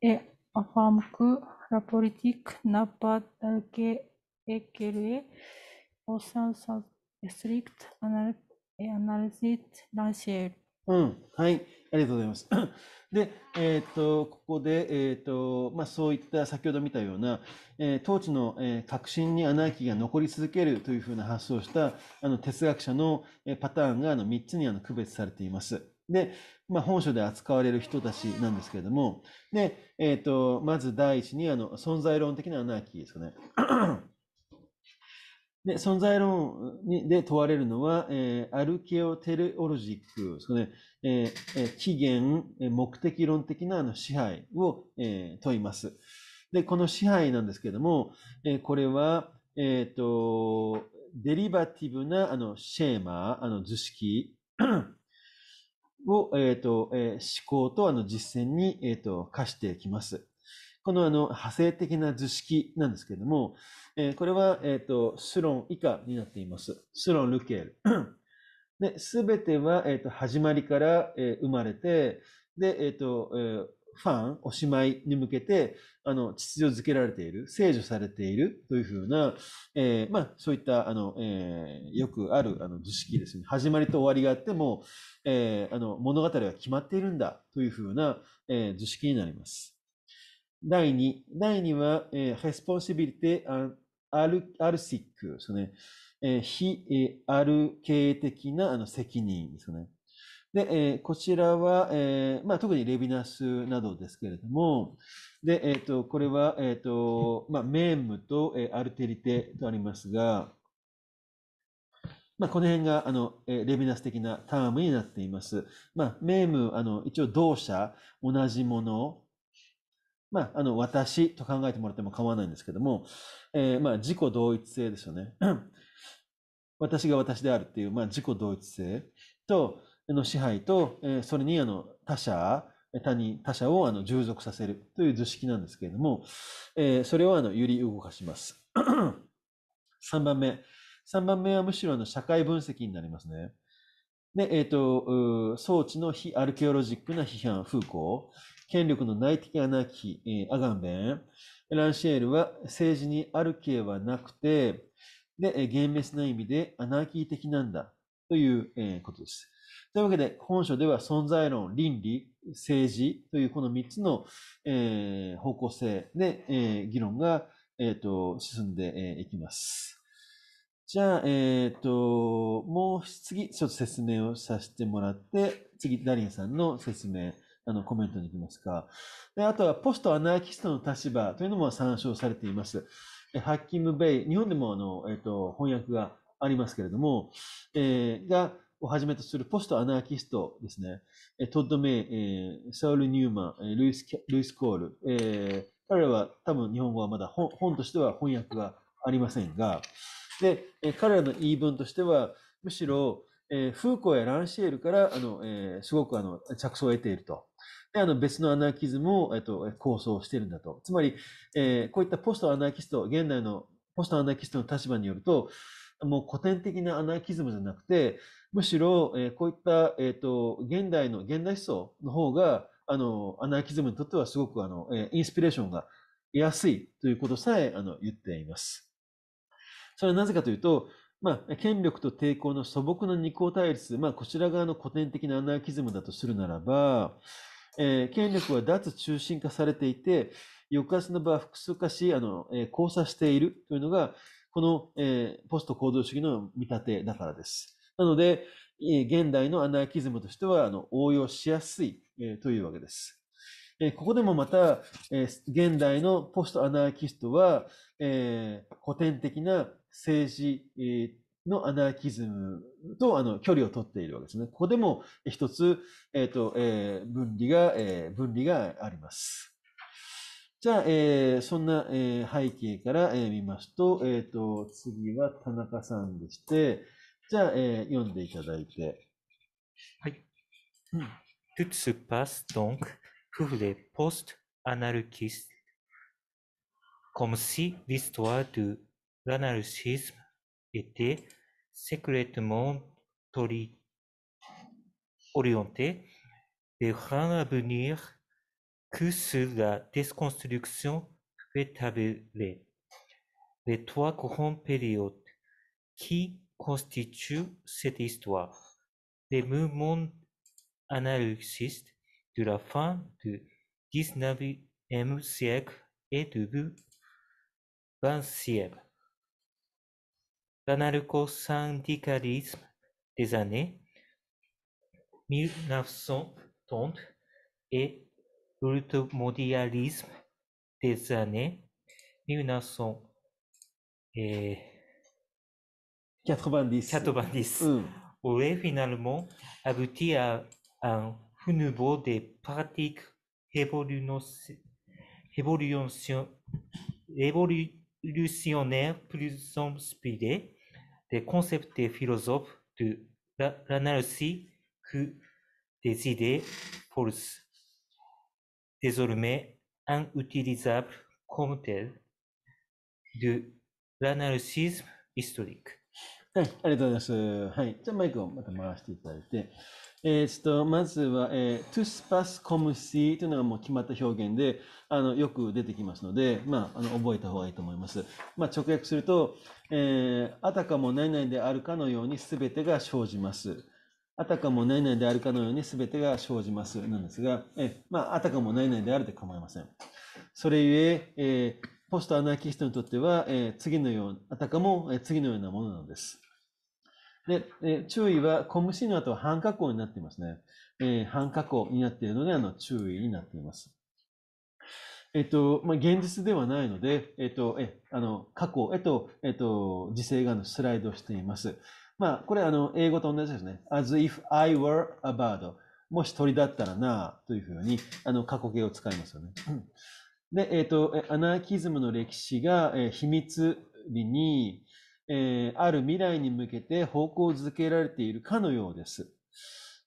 et affirme que la politique n'a pas été équilibrée au sens strict et analyse dans ciel. Hmm, ありがとうございます。*coughs* で、えー、っと、ここで、えー、っと、まあ、そういった先ほど見たような、えー、統治の、えー、革新にアナーキーが残り続けるというふうな発想をした、あの、哲学者の、えー、パターンが、あの、3つに、あの、区別されています。で、まあ、本書で扱われる人たちなんですけれども、で、えっと、まず第一に、あの、存在論的なアナーキーですよね。で、存在論にで問われるのは、えー、アルケオテレオロジック、そのね、えー、起源、目的論的なあの支配を、えー、問います。で、この支配なんですけれども、えー、これは、えっ、ー、と、デリバティブなあのシェーマー、あの図式を、えっ、ー、と、えー、思考とあの実践に、えっ、ー、と、課していきます。このあの派生的な図式なんですけれども、えー、これは、えっ、ー、と、スロン以下になっています。スロン、ルケール。で、すべては、えっ、ー、と、始まりから、えー、生まれて、で、えっ、ー、と、えー、ファン、おしまいに向けて、あの、秩序づけられている、制御されているというふうな、えー、まあ、そういった、あの、えー、よくある、あの、図式ですね。始まりと終わりがあっても、えー、あの、物語は決まっているんだというふうな、えー、図式になります。第二、第二は、えー、レスポンシビリティアルアルシックですね。えー、非、えー、ある経営的なあの責任ですね。で、えー、こちらは、えーまあ、特にレビナスなどですけれども、で、えっ、ー、と、これは、えっ、ー、と、まあ、メームと、えー、アルテリテとありますが、まあ、この辺が、あの、えー、レビナス的なタームになっています。まあ、メーム、あの、一応同社、同じもの、まあ、あの、私と考えてもらっても構わないんですけども、えー、まあ、自己同一性ですよね。*clears throat* 私が私であるっていう、まあ、自己同一性と、の支配と、えー、それに、あの、他者、他に、他者を、あの、従属させるという図式なんですけれども、えー、それを、あの、揺り動かします。3 *clears throat* 番目。3番目はむしろ、あの、社会分析になりますね。で、えっ、ー、と、装置の非アルケオロジックな批判、風光。権力の内的アナーキー、アガンベン、ランシエールは政治にある系はなくて、で、厳滅な意味でアナーキー的なんだということです。というわけで、本書では存在論、倫理、政治というこの3つの、え方向性で、え議論が、えと、進んで、えいきます。じゃあ、えっ、ー、と、もう次、ちょっと説明をさせてもらって、次、ダリンさんの説明あの、コメントできますか。で、あとは、ポストアナーキストの立場というのも参照されています。ハッキム・ベイ、日本でも、あの、えっ、ー、と、翻訳がありますけれども、えー、が、をはじめとするポストアナーキストですね。えトッド・メイ、えー、サウル・ニューマン、えルイス・ルイスコール、えー、彼らは多分日本語はまだ本本としては翻訳がありませんが、で、え彼らの言い分としては、むしろ、えー、フーコーやランシエルから、あの、えー、すごくあの、着想を得ていると。あの別のアナーキズムを、えっと、構想しているんだと。つまり、えー、こういったポストアナーキスト、現代のポストアナーキストの立場によると、もう古典的なアナーキズムじゃなくて、むしろ、えー、こういった、えっ、ー、と、現代の、現代思想の方が、あの、アナーキズムにとってはすごく、あの、えー、インスピレーションが得やすいということさえ、あの、言っています。それはなぜかというと、まあ、権力と抵抗の素朴な二項対立、まあ、こちら側の古典的なアナーキズムだとするならば、えー、権力は脱中心化されていて、抑圧の場は複数化し、あの、えー、交差しているというのが、この、えー、ポスト行動主義の見立てだからです。なので、えー、現代のアナーキズムとしては、あの、応用しやすい、えー、というわけです。えここでもまた、え現代のポストアナーキストは、え古典的な政治、えのアナーキズムとあの距離を取っているわけですね。ここでも一つ、えっ、ー、と、えー、分離が、えー、分離があります。じゃあ、えー、そんな、えー、背景から、えー、見ますと、えっ、ー、と、次は田中さんでして、じゃあ、えー、読んでいただいて。はい。トゥ u ツパスドンク、フフレポストアナルキス、コムシ・ o ストワ・ n ドゥ。c h i s t était secrètement orienté vers à venir que sur la déconstruction pré établir Les trois grandes périodes qui constituent cette histoire, les mouvements anarchistes de la fin du 19 siècle et du 20 siècle l'anarcho-syndicalisme des années 1930 et l'ultimodialisme des années 1990 mmh. aurait finalement abouti à un renouveau des pratiques révolutionnaires plus inspirées des concepts des philosophes de l'analyse que des idées fausses, désormais inutilisables comme telles, de l'analyse historique。はい、ありがとうございます。はい。じゃあ、マイクをまた回していただいて。えー、とまずは、えー、トゥスパスコムシーというのがもう決まった表現であのよく出てきますので、まあ、あの覚えた方がいいと思います。まあ、直訳すると、えー、あたかも何々であるかのように全てが生じます。あたかも何々であるかのように全てが生じますなんですが、えまあ、あたかも何々であるで構いません。それゆええー、ポストアナーキストにとっては、え次のようあたかも、え次のようなものなのです。で、え注意は、小虫の後は半加工になっていますね。えー、半加工になっているので、あの、注意になっています。えっと、まあ、現実ではないので、えっと、え、あの、過去へと、えっと、時勢がのスライドしています。まあ、これ、あの、英語と同じですね。as if I were a bird. もし鳥だったらな、というふうに、あの、過去形を使いますよね。で、えっと、アナーキズムの歴史が、え秘密裏に、えー、ある未来に向けて方向づけられているかのようです。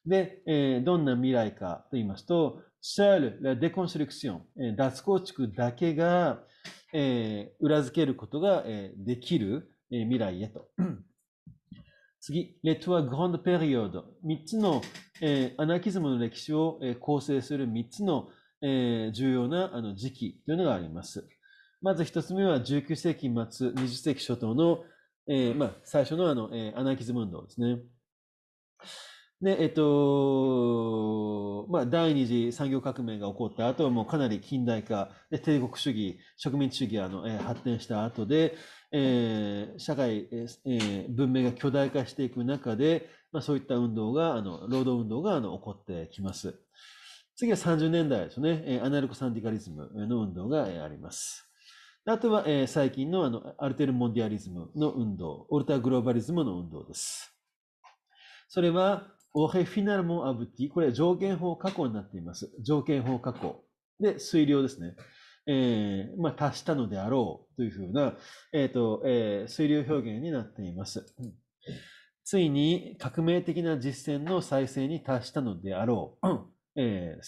で、えー、どんな未来かと言いますと、s e u l レ la déconstruction、脱構築だけが、えー、裏付けることが、えー、できる、えー、未来へと。*clears throat* 次、レトワ・グランド・ペリオード。3つの、えー、アナキズムの歴史を、えー、構成する3つの、えー、重要なあの時期というのがあります。まず1つ目は19世紀末、20世紀初頭のえー、まあ、最初のあの、えー、アナーキズム運動ですね。で、えっと、まあ、第二次産業革命が起こった後はもうかなり近代化、で帝国主義、植民地主義があの、えー、発展した後で、えー、社会、えー、文明が巨大化していく中で、まあ、そういった運動が、あの、労働運動があの起こってきます。次は30年代ですね、アナルコサンディカリズムの運動が、あります。あとは、えー、最近のあのアルテルモンディアリズムの運動、オルタグローバリズムの運動です。それは、オヘフィナルモンアブティ、これは条件法加工になっています。条件法加工。で、水量ですね。えー、まあ、足したのであろうというふうな、えっ、ー、と、えー、量表現になっています。ついに革命的な実践の再生に達したのであろう。えー、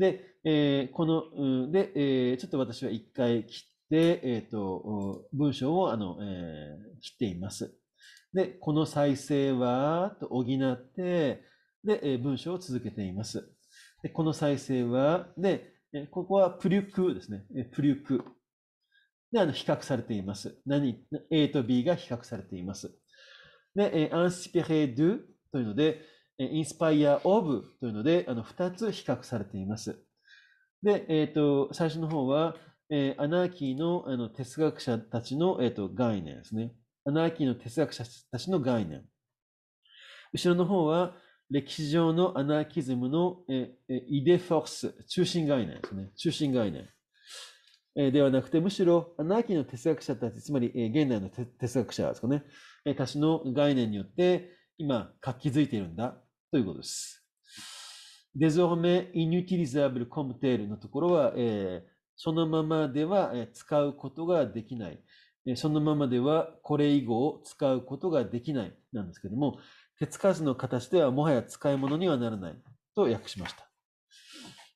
で、えー、この、で、えー、ちょっと私は一回切で、えっ、ー、と、文章をあの、えー、切っています。で、この再生は、と補って、で、えー、文章を続けています。で、この再生は、で、えここはプリュクですね。えプリュク。で、あの、比較されています。何 ?A と B が比較されています。で、えー、アンスピレドゥというので、えインスパイアオブというので、あの、二つ比較されています。で、えっ、ー、と、最初の方は、えー、アナーキーのあの哲学者たちの、えーと、概念ですね。アナーキーの哲学者たちの概念。後ろの方は、歴史上のアナーキズムの、えー、イデフォース、中心概念ですね。中心概念。えー、ではなくて、むしろ、アナーキーの哲学者たち、つまり、えー、現代の哲学者ですかね、えー、たちの概念によって、今、活気づいているんだ、ということです。デゾーメ、イニュティリザブルコムテールのところは、えーそのままでは使うことができない。そのままではこれ以後使うことができないなんですけども、手つかずの形ではもはや使い物にはならないと訳しました。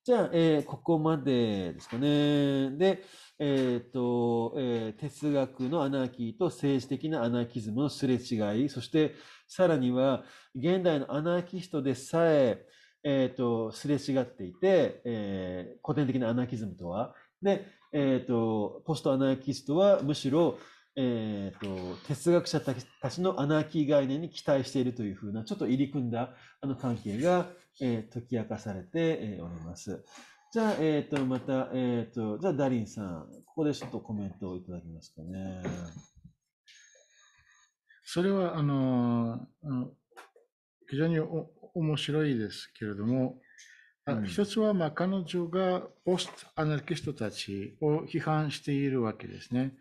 じゃあ、えー、ここまでですかね。で、えっ、ー、と、えー、哲学のアナーキーと政治的なアナーキズムのすれ違い、そしてさらには現代のアナーキストでさえ、えっ、と、すれ違っていて、え古典的なアナーキズムとは、で、えっ、ー、と、ポストアナーキストはむしろ、えっ、ー、と、哲学者たちのアナーキー概念に期待しているというふうな、ちょっと入り組んだあの関係が、えー、解き明かされて、えおります。じゃあ、えっ、ー、と、また、えっ、ー、と、じゃあ、ダリンさん、ここでちょっとコメントをいただけますかね。それは、あの、あの非常にお面白いですけれども、一つは、まあ、彼女がポストアナキストたちを批判しているわけですね。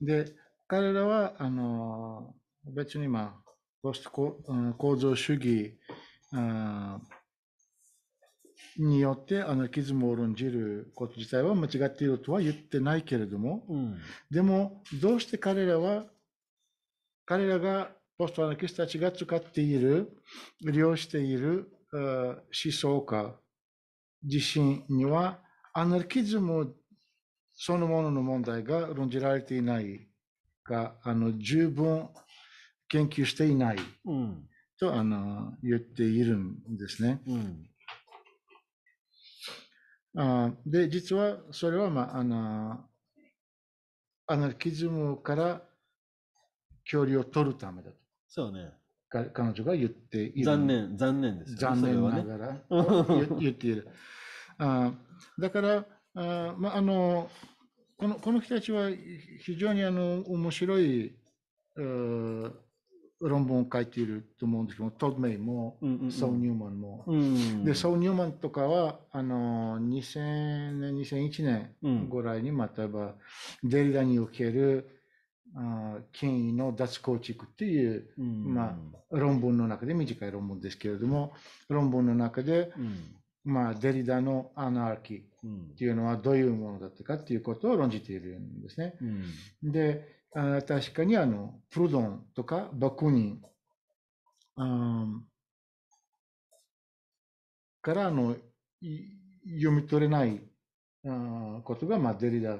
で、彼らは、あの、別に、まあ、ポスト構造主義によってアナキズムを論じること自体は間違っているとは言ってないけれども、うん、でも、どうして彼らは、彼らがポストアナキストたちが使っている、利用している思想家自身にはアナルキズムそのものの問題が論じられていないが、あの十分研究していない、うん、とあの言っているんですね。うんあで、実はそれは、まあ、あのアナルキズムから距離を取るためだと。そうね。彼女が言っている。残念、残念です、ね。残念ながら、ね、*laughs* 言っている。あだからあ、まああのこの、この人たちは非常にあの面白い論文を書いていると思うんですけどトッド・メイも、うんうんうん、ソー・ニューマンも、うんうん、で、ソー・ニューマンとかは、あの、2000年、2001年ぐらいに、また、デリダにおける、権威の脱構築っていう、うん、まあ、論文の中で短い論文ですけれども論文の中で、まあ、デリダのアナーキーっていうのはどういうものだったかっていうことを論じているんですね。であ確かにあのプルドンとかバクニンからあの読み取れないことが、まあ、デリダ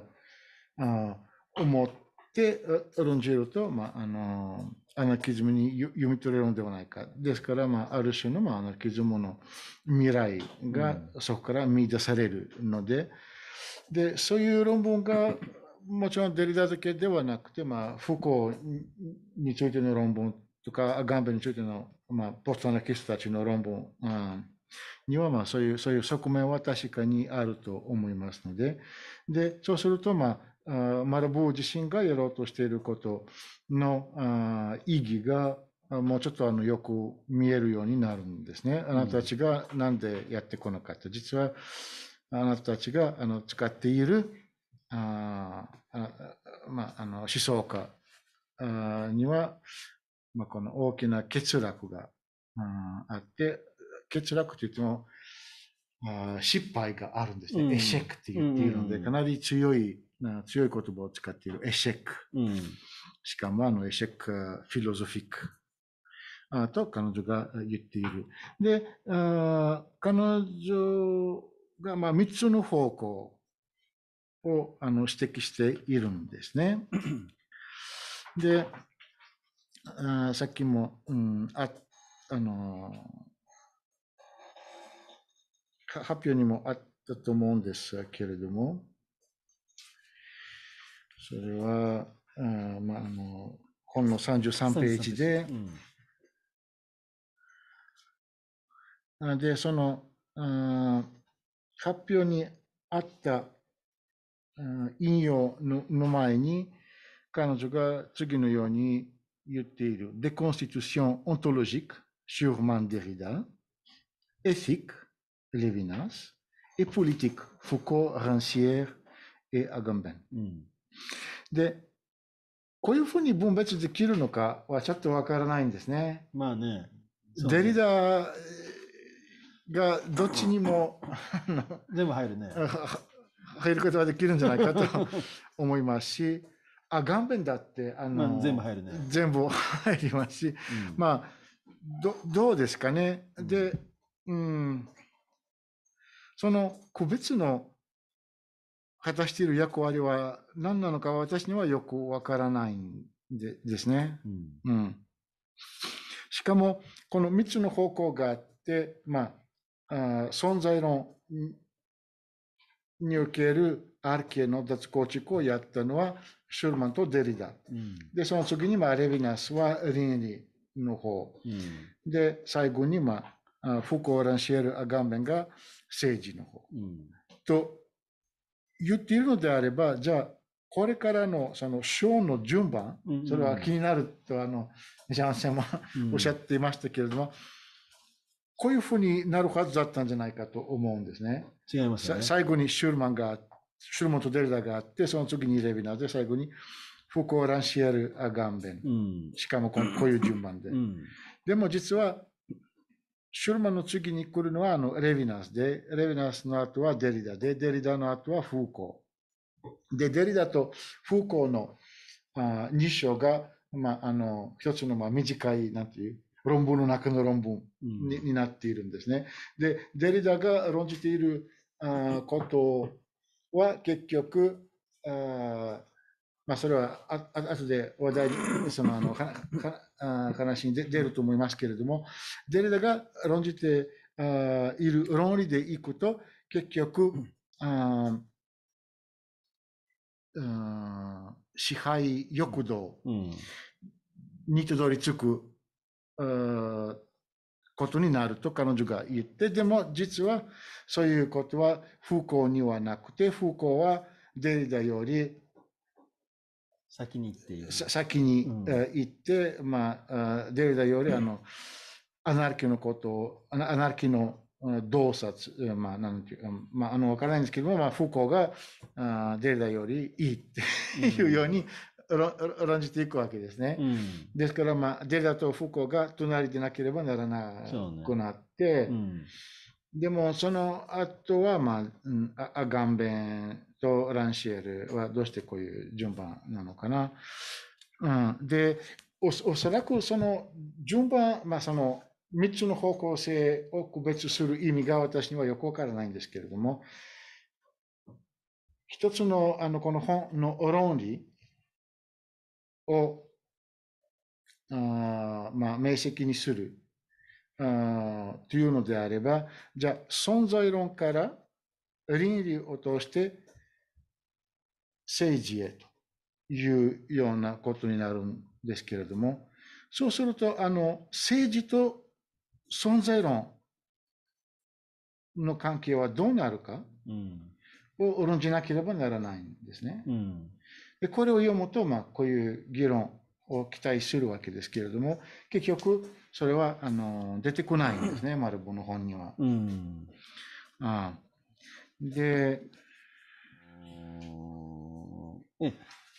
あ思ってって論じると、まあ、あのアナキズムに読み取れるのではないか。ですから、まあ、ある種の、まあ、アナキズムの未来がそこから見出されるので、うん、で、そういう論文が、*laughs* もちろんデリダだけではなくて、まあ、不幸についての論文とか、ガンベについての、まあ、ポストアナキストたちの論文、うんには、まあ、そういう、そういう側面は確かにあると思いますので、で、そうすると、まあ、マラボー自身がやろうとしていることの意義がもうちょっとあのよく見えるようになるんですね。あなたたちがなんでやってこなかった。実はあなたたちがあの使っているあまあ、あの思想家には、まあ、この大きな欠落があって欠落といっても失敗があるんですね。エシェクティっていうので、かなり強い強い言葉を使っているエシェック。うん、しかもあのエシェックフィロソフィック。と彼女が言っている。で、あ彼女がまあ3つの方向をあの指摘しているんですね。で、あさっきも、うん、ああの発表にもあったと思うんですけれども、それは、あまあ、あの本の33ページで、うん、で、その、発表にあった引用の前に、彼女が次のように言っている、デコンスティチューション・オ o トロジック・シューマン・デリダ、エフィク・レヴィナス、エポリティク・フォコ・ランシエル・エ・アガンベン。で、こういうふうに分別できるのかはちょっとわからないんですね。まあね。デリダーがどっちにも全部 *laughs* 入るね。入ることはできるんじゃないかと *laughs* 思いますし、あ、顔面だって、あの、まあ、全部入るね。全部入りますし、うん、まあ、ど、どうですかね。で、うん、その個別の果たしている役割は何なのか私にはよくわからないんでですね、うん、うん。しかも、この3つの方向があって、まあ、あ存在論における r ケの脱構築をやったのはシュルマンとデリだ。うん、で、その次に、まあ、レヴィナスは倫理の方。うん、で、最後に、まあ、フコー・ランシエル・アガンベンが政治の方。と言っているのであれば、じゃあ、これからのその章の順番、それは気になると、あの、西山さんはおっしゃっていましたけれども、こういうふうになるはずだったんじゃないかと思うんですね。違いますね。最後にシュルマンが、シュルマとデルダがあって、その次にレビナで、最後にフォコー・ランシエル・アガンベン。うん、しかもこういう順番で。うん、でも実は、シュルマの次に来るのはあのレヴィナスで、レヴィナスの後はデリダで、デリダの後はフーコー。で、デリダとフーコーのあ2章が、まあ、あの、一つのまあ短い、なんていう、論文の中の論文にうん、になっているんですね。で、デリダが論じているあことは結局、あまあ、それはあ後で話題にそのあのかか話に出ると思いますけれども、デルダが論じてあいる論理でいくと、結局、あ支配欲動にたどりつくあことになると彼女が言って、でも実はそういうことは不幸にはなくて、不幸はデリダより先に行って先に、う行って、まあ、デルダよりあの、アナーキのことを、アナーキの洞察、まあ、なんていう、まあ、あの、わからないんですけども、まあ、フコが、あデルダよりいいっていうように、論じていくわけですね。うん、ですから、まあ、デルダとフコが隣でなければならなくなって、ねうん、でも、その後は、まあ、アガンベンとランシエルはどうしてこういう順番なのかな。うん、でお、おそらくその順番、まあ、その3つの方向性を区別する意味が私にはよくわからないんですけれども、一つのあのこの本の論理をあ、まあ、明晰にするあというのであれば、じゃあ存在論から倫理を通して政治へというようなことになるんですけれども、そうすると、あの、政治と存在論の関係はどうなるかを論じなければならないんですね。うん、でこれを読むと、まあ、こういう議論を期待するわけですけれども、結局、それは、あの、出てこないんですね、*laughs* マルボの本には。うん、あで、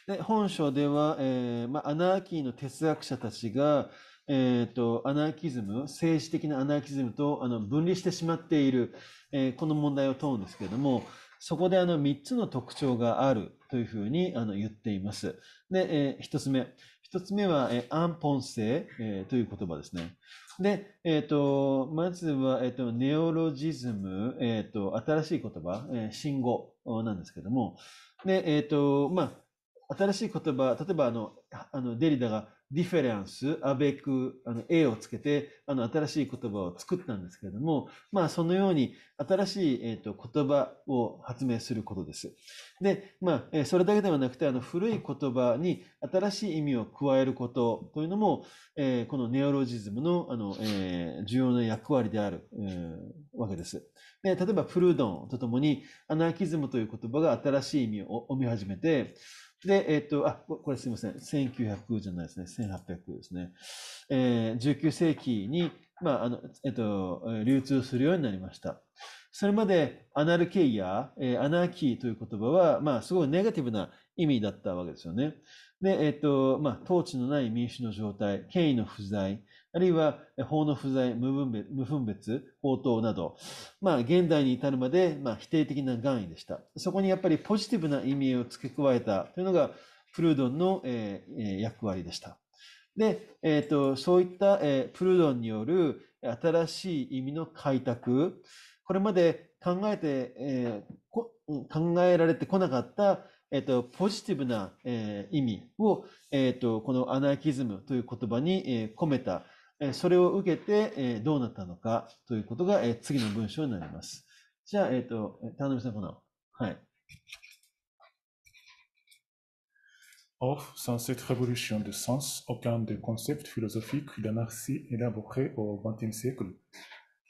で本書では、えーまあ、アナーキーの哲学者たちが、えーと、アナーキズム政治的なアナーキズムとあの分離してしまっている、えー、この問題を問うんですけれどもそこであの3つの特徴があるというふうにあの言っています。で、えー、1つ目。1つ目は、えー、アンポン性、えー、という言葉ですね。で、えー、と、まずは、えー、と、ネオロジズム、えー、と、新しい言葉、えー、信号なんですけれども、で、えっ、ー、と、まあ、新しい言葉、例えばあの、あのデリダがディフェレンス、アベク、あの、A をつけて、あの、新しい言葉を作ったんですけれども、まあ、そのように、新しい、えっ、と、言葉を発明することです。で、まあ、それだけではなくて、あの、古い言葉に新しい意味を加えることというのも、えー、このネオロジズムの、あの、えー、重要な役割である、えー、わけです。で、例えば、プルードンとともに、アナーキズムという言葉が新しい意味を生み始めて、で、えっ、ー、と、あ、これすいません。1900じゃないですね。1800ですね。えー、19世紀に、まあ、あの、えっ、ー、と、流通するようになりました。それまで、アナルケイヤ、えー、アナーキーという言葉は、まあ、すごいネガティブな意味だったわけですよね。で、えっ、と、まあ、統治のない民主の状態、権威の不在、あるいは法の不在、無分別、無分別など、まあ、現代に至るまで、まあ、否定的な願意でした。そこにやっぱりポジティブな意味を付け加えたというのが、プルードンの、えー、役割でした。で、えっ、ー、と、そういった、えー、プルードンによる新しい意味の開拓、これまで考えて、えー、考えられてこなかった、えっ、ー、と、ポジティブな、えー、意味を、えっ、ー、と、このアナーキズムという言葉に、えー、込めたそれを受けてどうなったのかということが次の文章になります。じゃあ、えっ、ー、と、田辺さんかな。はい。Or, sans cette révolution de sens, aucun des concepts philosophiques d'anarchie élaborés au XXe siècle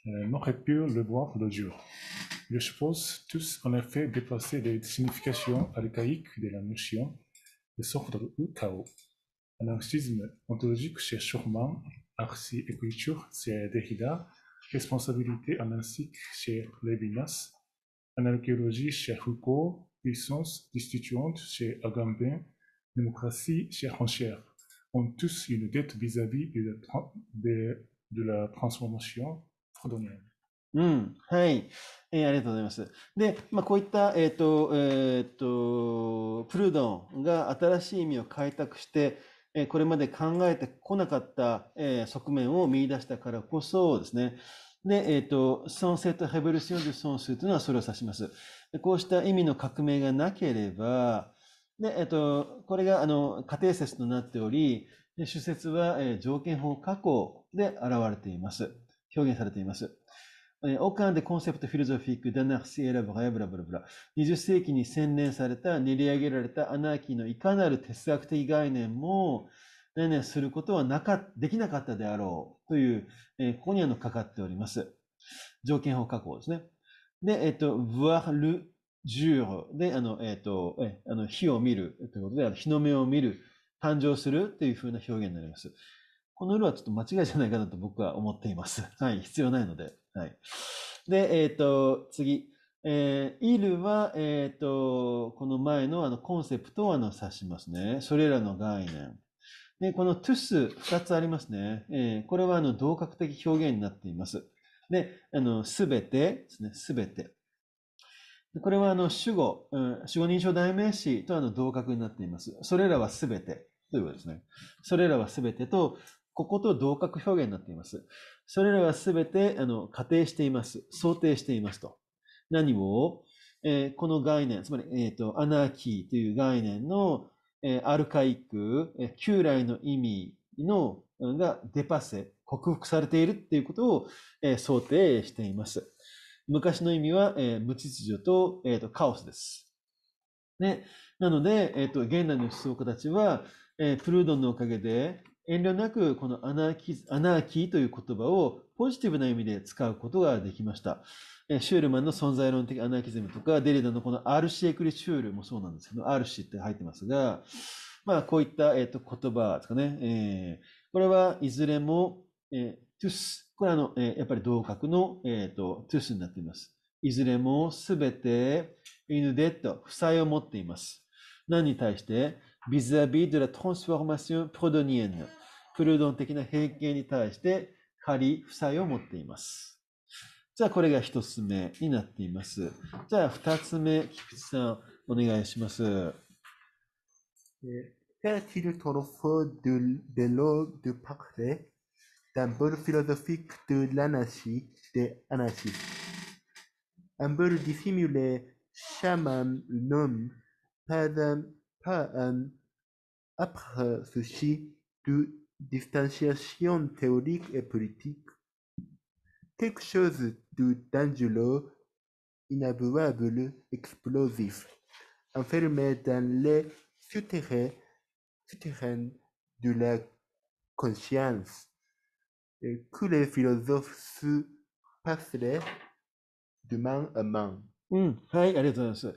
euh, n'aurait pu le voir le jour. Ils supposent tous en effet dépasser les significations archaïques de la notion de sorte ou chaos. L'anarchisme ontologique chez Schumann Arsi et Kultur, c'est Derrida, responsabilité analytique chez Levinas, en chez Foucault, puissance constituante chez Agamben, démocratie chez Rancher, ont tous une dette vis-à-vis -vis de, de, de, la transformation frodonienne. うん、はい、えー、ありがとうございます。で、まあ、こういった、えっ、ー、と、えっ、ー、と、プルドンが新しい意味を開拓して、mm, eh, これまで考えてこなかった、側面を見出したからこそですね、で、えっ、ー、と、賛成とヘブルシオンで損すというのはそれを指します。こうした意味の革命がなければ、で、えっ、ー、と、これが、あの、仮定説となっており、主説は、えー、条件法加工で現れています。表現されています。aucun des concepts philosophiques d'anarchie est vrai, blablabla. 20世紀に洗練された、練り上げられたアナーキーのいかなる哲学的概念も、ねねすることはなか、できなかったであろうという、えー、ここにあのかかっております。条件法加工ですね。で、えっ、ー、と、voir le jour で、あの、えっ、ー、と、えあの、火を見るということで、あの日の目を見る、誕生するというふうな表現になります。このルはちょっと間違いじゃないかなと僕は思っています。はい、必要ないので。はい。で、えっ、ー、と、次。えー、イルは、えっ、ー、と、この前のあのコンセプトをあの指しますね。それらの概念。で、このトゥス、二つありますね。えー、これはあの同格的表現になっています。で、あの、すべてですね。すべて。これはあの主語、うん、主語認証代名詞とあの同格になっています。それらはすべてということですね。それらはすべてと、ここと同格表現になっています。それらはすべてあの仮定しています。想定していますと。何を、えー、この概念、つまり、えっ、ー、と、アナーキーという概念の、えー、アルカイック、えー、旧来の意味のがデパセ、克服されているっていうことを、えー、想定しています。昔の意味は、えー、無秩序と,、えーと、カオスです。ね、なので、えっ、ー、と現代の思想家たちは、えー、プルードンのおかげで、遠慮なくこのアナーキアナーキーという言葉をポジティブな意味で使うことができました。シュールマンの存在論的アナーキズムとか、デリダのこの R シエクリシュールもそうなんですけど、R シって入ってますが、まあこういった、えー、と言葉ですかね、えー、これはいずれも、えー、トゥス、これはあの、えー、やっぱり同格の、えーとトゥスになっています。いずれもすべて犬でと負債を持っています。何に対して vis-à-vis -vis で la transformation proudhonienne。プルドン的な偏見に対して仮負債を持っています。じゃあ、これが一つ目になっています。じゃあ、二つ目、菊池さん、お願いします。Perd-il trop de, de l'eau de parler symbole philosophique de l'anarchie, des anarchistes. Un peu dissimulé, chaman l'homme, par un pas un après souci de distanciation théorique et politique, quelque chose de dangereux, inavouable, explosif, enfermé dans les souterrains, souterrains de la conscience, et que les philosophes se passeraient de main à main. うん、はい、ありがとうございます。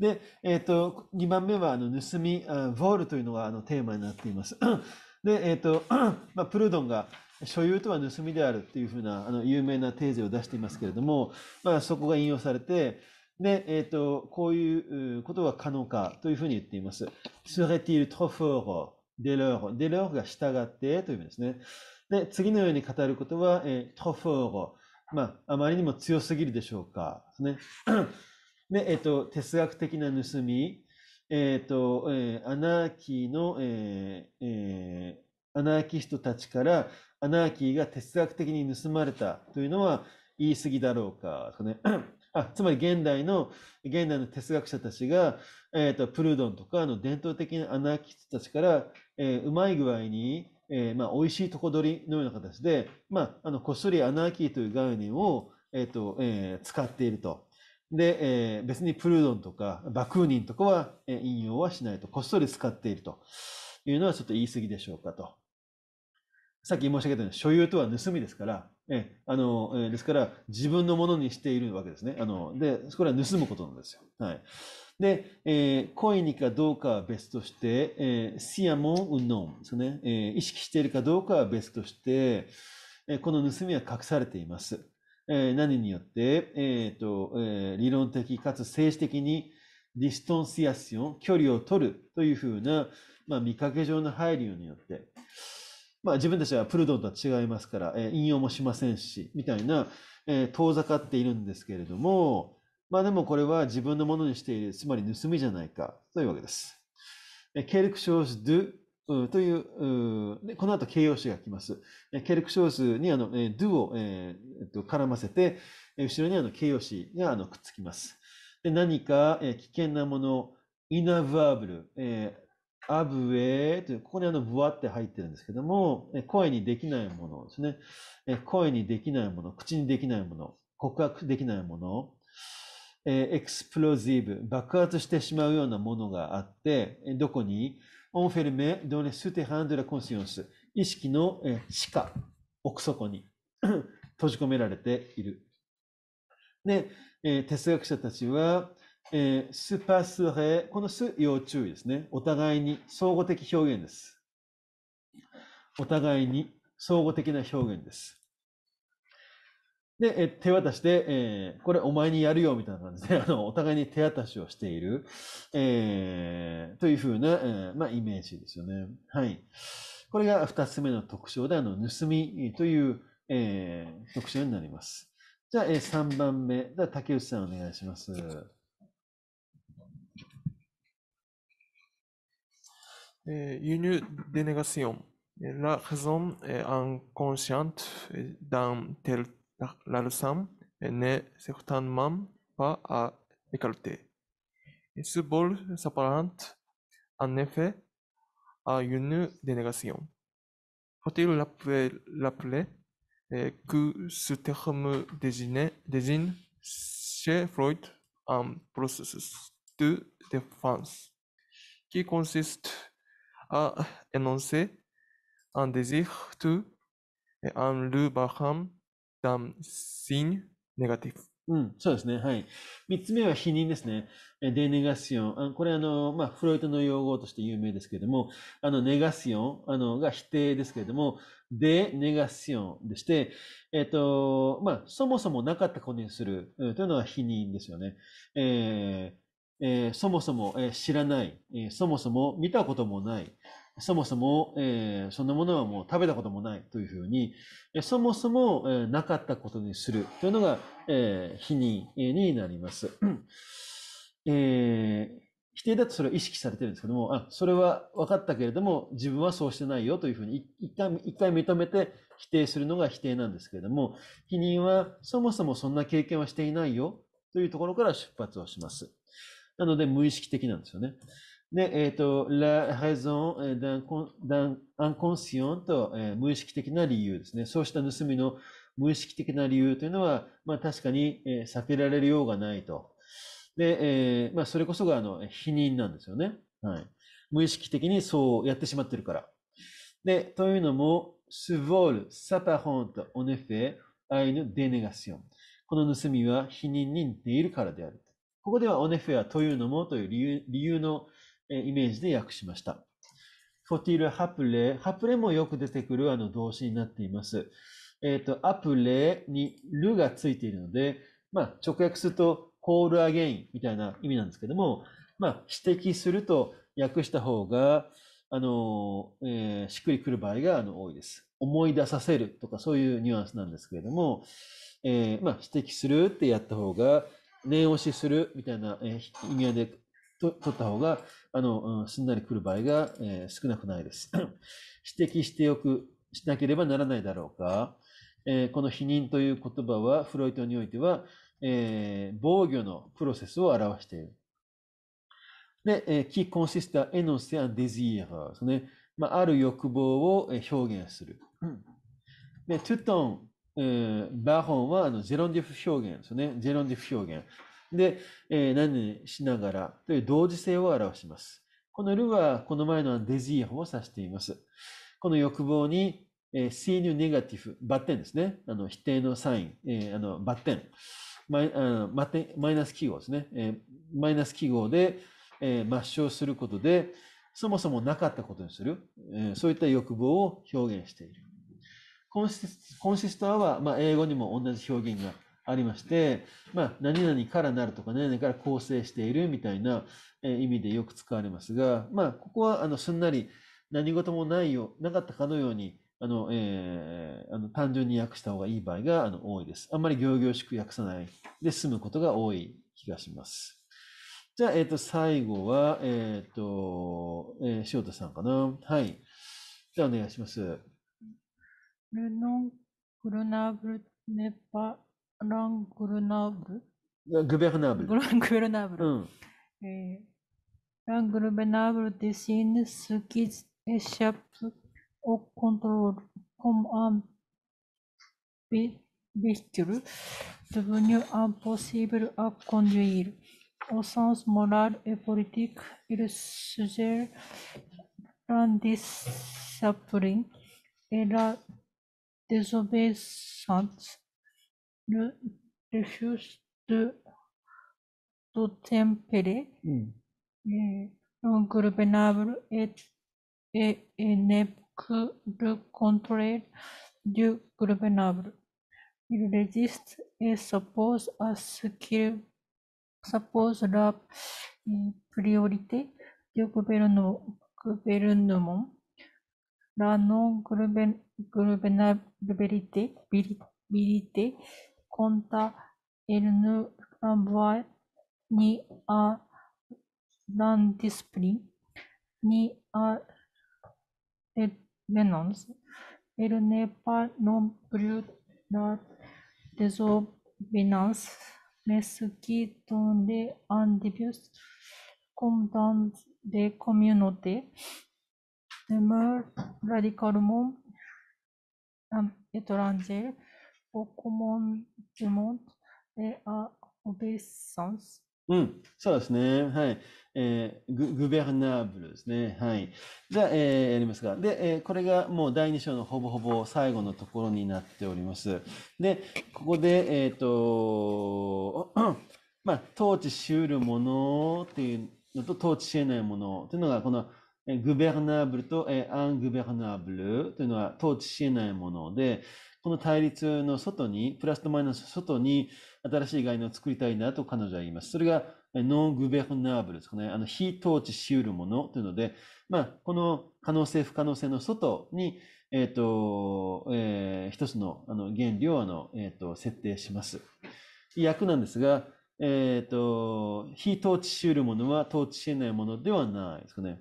で、えっ、ー、と、2番目は、あの、盗み、あボールというのが、あの、テーマになっています。*clears throat* で、えっ、ー、と、*clears throat* まあ、プルドンが、所有とは盗みであるっていうふうな、あの、有名なテーゼを出していますけれども、まあ、そこが引用されて、で、えっ、ー、と、こういうことは可能かというふうに言っています。serait-il trop fort dès l h e u r d è l e u r が従ってという意味ですね。で、次のように語ることは、えー、trop fort。まあ、あまりにも強すぎるでしょうか。ね。*coughs* ね、えっ、ー、と、哲学的な盗み、えっ、ー、と、えー、アナーキーの、えーえー、アナーキストたちから、アナーキーが哲学的に盗まれたというのは言い過ぎだろうか、とね。*coughs* あつまり現代の、現代の哲学者たちが、えっ、ー、と、プルードンとかの伝統的なアナーキストたちから、えー、うまい具合に、えー、まあ、美味しいとこ取りのような形で、まあ、あの、こっそりアナーキーという概念を、えっ、ー、と、えー、使っていると。で、えー、別にプルードンとか、バクーニンとかは、えー、引用はしないと、こっそり使っているというのはちょっと言い過ぎでしょうかと。さっき申し上げたように、所有とは盗みですから、えあの、えですから、自分のものにしているわけですね。あの、で、これは盗むことなんですよ。はい。で、えー、声にかどうかは別として、えー、シアモン・ウノンですね、えー、意識しているかどうかは別として、えー、この盗みは隠されています。えー、何によって、えーとえー、理論的かつ政治的にディストンシアシオン、距離を取るというふうな、まあ、見かけ上の配慮によって、まあ、自分たちはプルドンとは違いますから、えー、引用もしませんし、みたいな、えー、遠ざかっているんですけれども、まあでもこれは自分のものにしている、つまり盗みじゃないかというわけです。ケルクショーズ・ドゥという、この後形容詞が来ます。ケルクショーズにあの、ドゥを、絡ませて、後ろにあの形容詞がくっつきます。で何か、危険なもの、イナブアブル、アブエという、ここにあのブワって入ってるんですけども、声にできないものですね。声にできないもの、口にできないもの、告白できないもの、えエクスプロジブ、爆発してしまうようなものがあって、どこに、オンフェルメ・ドネ・ステハンドラ・コンシオンス、意識の地下、奥底に *clears throat* 閉じ込められている。で、え哲学者たちは、えー、スパスへ、このス、要注意ですね。お互いに相互的表現です。お互いに相互的な表現です。で、え手渡して、えー、これお前にやるよみたいな感じで、*laughs* あの、お互いに手渡しをしている、えー、というふうな、えー、まあ、イメージですよね。はい。これが二つ目の特徴で、あの、盗みという、えー、特徴になります。じゃあ、3番目。じゃあ、竹内さんお願いします。輸入デネガシオン。La raison est inconsciente d n tel la leçon n'est certainement pas à écarter. Et ce bol s'apparente en effet à une dénégation. Faut-il l'appeler que ce terme désigne, désigne chez Freud un processus de défense qui consiste à énoncer un désir tout et en le Something n e g a t うん、そうですね。はい。三つ目は否認ですね。デネガシオン。これあの、まあ、フロイトの用語として有名ですけれども、あの、ネガシオン、あの、が否定ですけれども、デネガシオンでして、えっ、と、まあ、そもそもなかったことにする、というのは否認ですよね。えーえー、そもそも、え知らない、えー、そもそも見たこともない、そもそも、えー、そんなものはもう食べたこともないというふうに、そもそも、えー、なかったことにするというのが、えー、否認になります。えー、否定だとそれは意識されてるんですけども、あ、それは分かったけれども、自分はそうしてないよというふうに、一回、一回認めて否定するのが否定なんですけれども、否認はそもそもそんな経験はしていないよというところから出発をします。なので、無意識的なんですよね。で、えっ、ー、と、la raison d'un inconscient、無意識的な理由ですね。そうした盗みの無意識的な理由というのは、まあ確かに、え避けられるようがないと。で、えー、まあそれこそがあの、否認なんですよね。はい。無意識的にそうやってしまってるから。で、というのも、ce vol s'apparente n effet à une dénégation。この盗みは否認に似ているからである。ここではオネフェアというのもという理由理由のイメージで訳しました。フォティルハプレ、ハプレもよく出てくるあの動詞になっています。えっ、ー、と、アプレにルがついているので、まあ、直訳すると c ールアゲインみたいな意味なんですけども、まあ、指摘すると訳した方が、あの、えー、しっくりくる場合があの多いです。思い出させるとかそういうニュアンスなんですけれども、えー、まあ、指摘するってやった方が、念押しするみたいな、え意味合いで取った方があの、すんなり来る場合が、えー、少なくないです。*clears throat* 指摘しておく、しなければならないだろうか。えー、この否認という言葉は、フロイトにおいては、えー、防御のプロセスを表している。で、えー、qui consiste à énoncer un désir ですね。まあ、ある欲望を表現する。で、トゥトン、えー、バーホンはあのゼロンディフ表現ですね。ゼロンディフ表現。で、えー、何々しながらという同時性を表します。このルは、この前のデジーフを指しています。この欲望に、えー、シーニュネガティフ、バッテンですね。あの、否定のサイン、えー、あの、バッテン。マイあのマテマイナス記号ですね。えー、マイナス記号で、えー、抹消することで、そもそもなかったことにする、えー、そういった欲望を表現している。コンシスコンシストアは、まあ、英語にも同じ表現がありまして、まあ、何々からなるとか、何々から構成しているみたいな意味でよく使われますが、まあ、ここはあのすんなり何事もないよ、なかったかのように、あの、えー、あの単純に訳した方がいい場合があの多いです。あんまり行々しく訳さないで済むことが多い気がします。じゃあ、えっ、ー、と、最後は、えっ、ー、と、えー、塩田さんかな。はい。じゃあ、お願いします。ルノン、クルナブルネパ、Langrenoble. Grenoble. Grenoble. gouvernable. Et gouvernable dessine ce qui échappe au contrôle comme un véhicule devenu impossible à conduire. Au sens moral et politique, il suggère l'indiscipline et la désobéissance le refus de tempéré, mm. Le et, et, et n'est que le contraire du gouvernable. Il résiste et s'oppose à ce qu'il s'oppose la priorité du gouvernement, la non-gouvernabilité quand elle ne envoie, ni à l'esprit ni à l'énonce. Elle n'est pas non plus la désobéissance, mais ce qui tournait en début, comme dans des communautés, demeure radicalement euh, étrangère a u c o m m a n d u monde et à obéissance. うん、そうですね。はい。えー、ググベルナブルですね。はい。じゃあ、えー、やりますが。で、えー、これがもう第2章のほぼほぼ最後のところになっております。で、ここで、えっ、ー、と、*clears throat* まあ、統治しうるものっていうのと、統治し得ないものていうのが、この、グベルナブルとアングベルナブルというのは統治し得ないもので、この対立の外に、プラスとマイナスの外に新しい概念を作りたいなと彼女は言います。それがノングベフナーブルですかね。あの、非統治し得るものというので、まあ、この可能性、不可能性の外に、えっ、ー、と、えー、一つのあの原理をあの、えっ、ー、と、設定します。訳なんですが、えっ、ー、と、非統治し得るものは統治し得ないものではないですかね。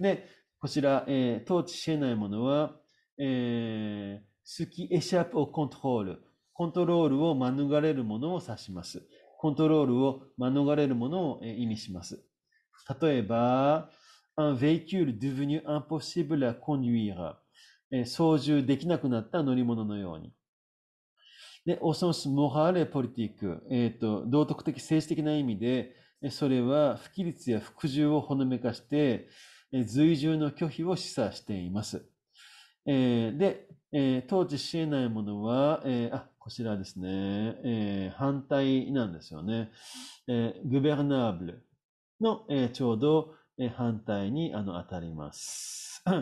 で、こちら、えー、統治し得ないものは、えー、ce qui échappe au contrôle。コントロールを免れるものを指します。コントロールを免れるものを意味します。例えば、un véhicule devenu impossible à conduire。操縦できなくなった乗り物のように。で、au sens moral et politique。えっ、ー、と、道徳的政治的な意味で、それは不規律や服従をほのめかして、随従の拒否を示唆しています。で、えー、当し得ないものは、えー、あ、こちらですね、えー、反対なんですよね。えー、グベルナーブルの、えー、ちょうど、えー、反対にあの当たります。*coughs*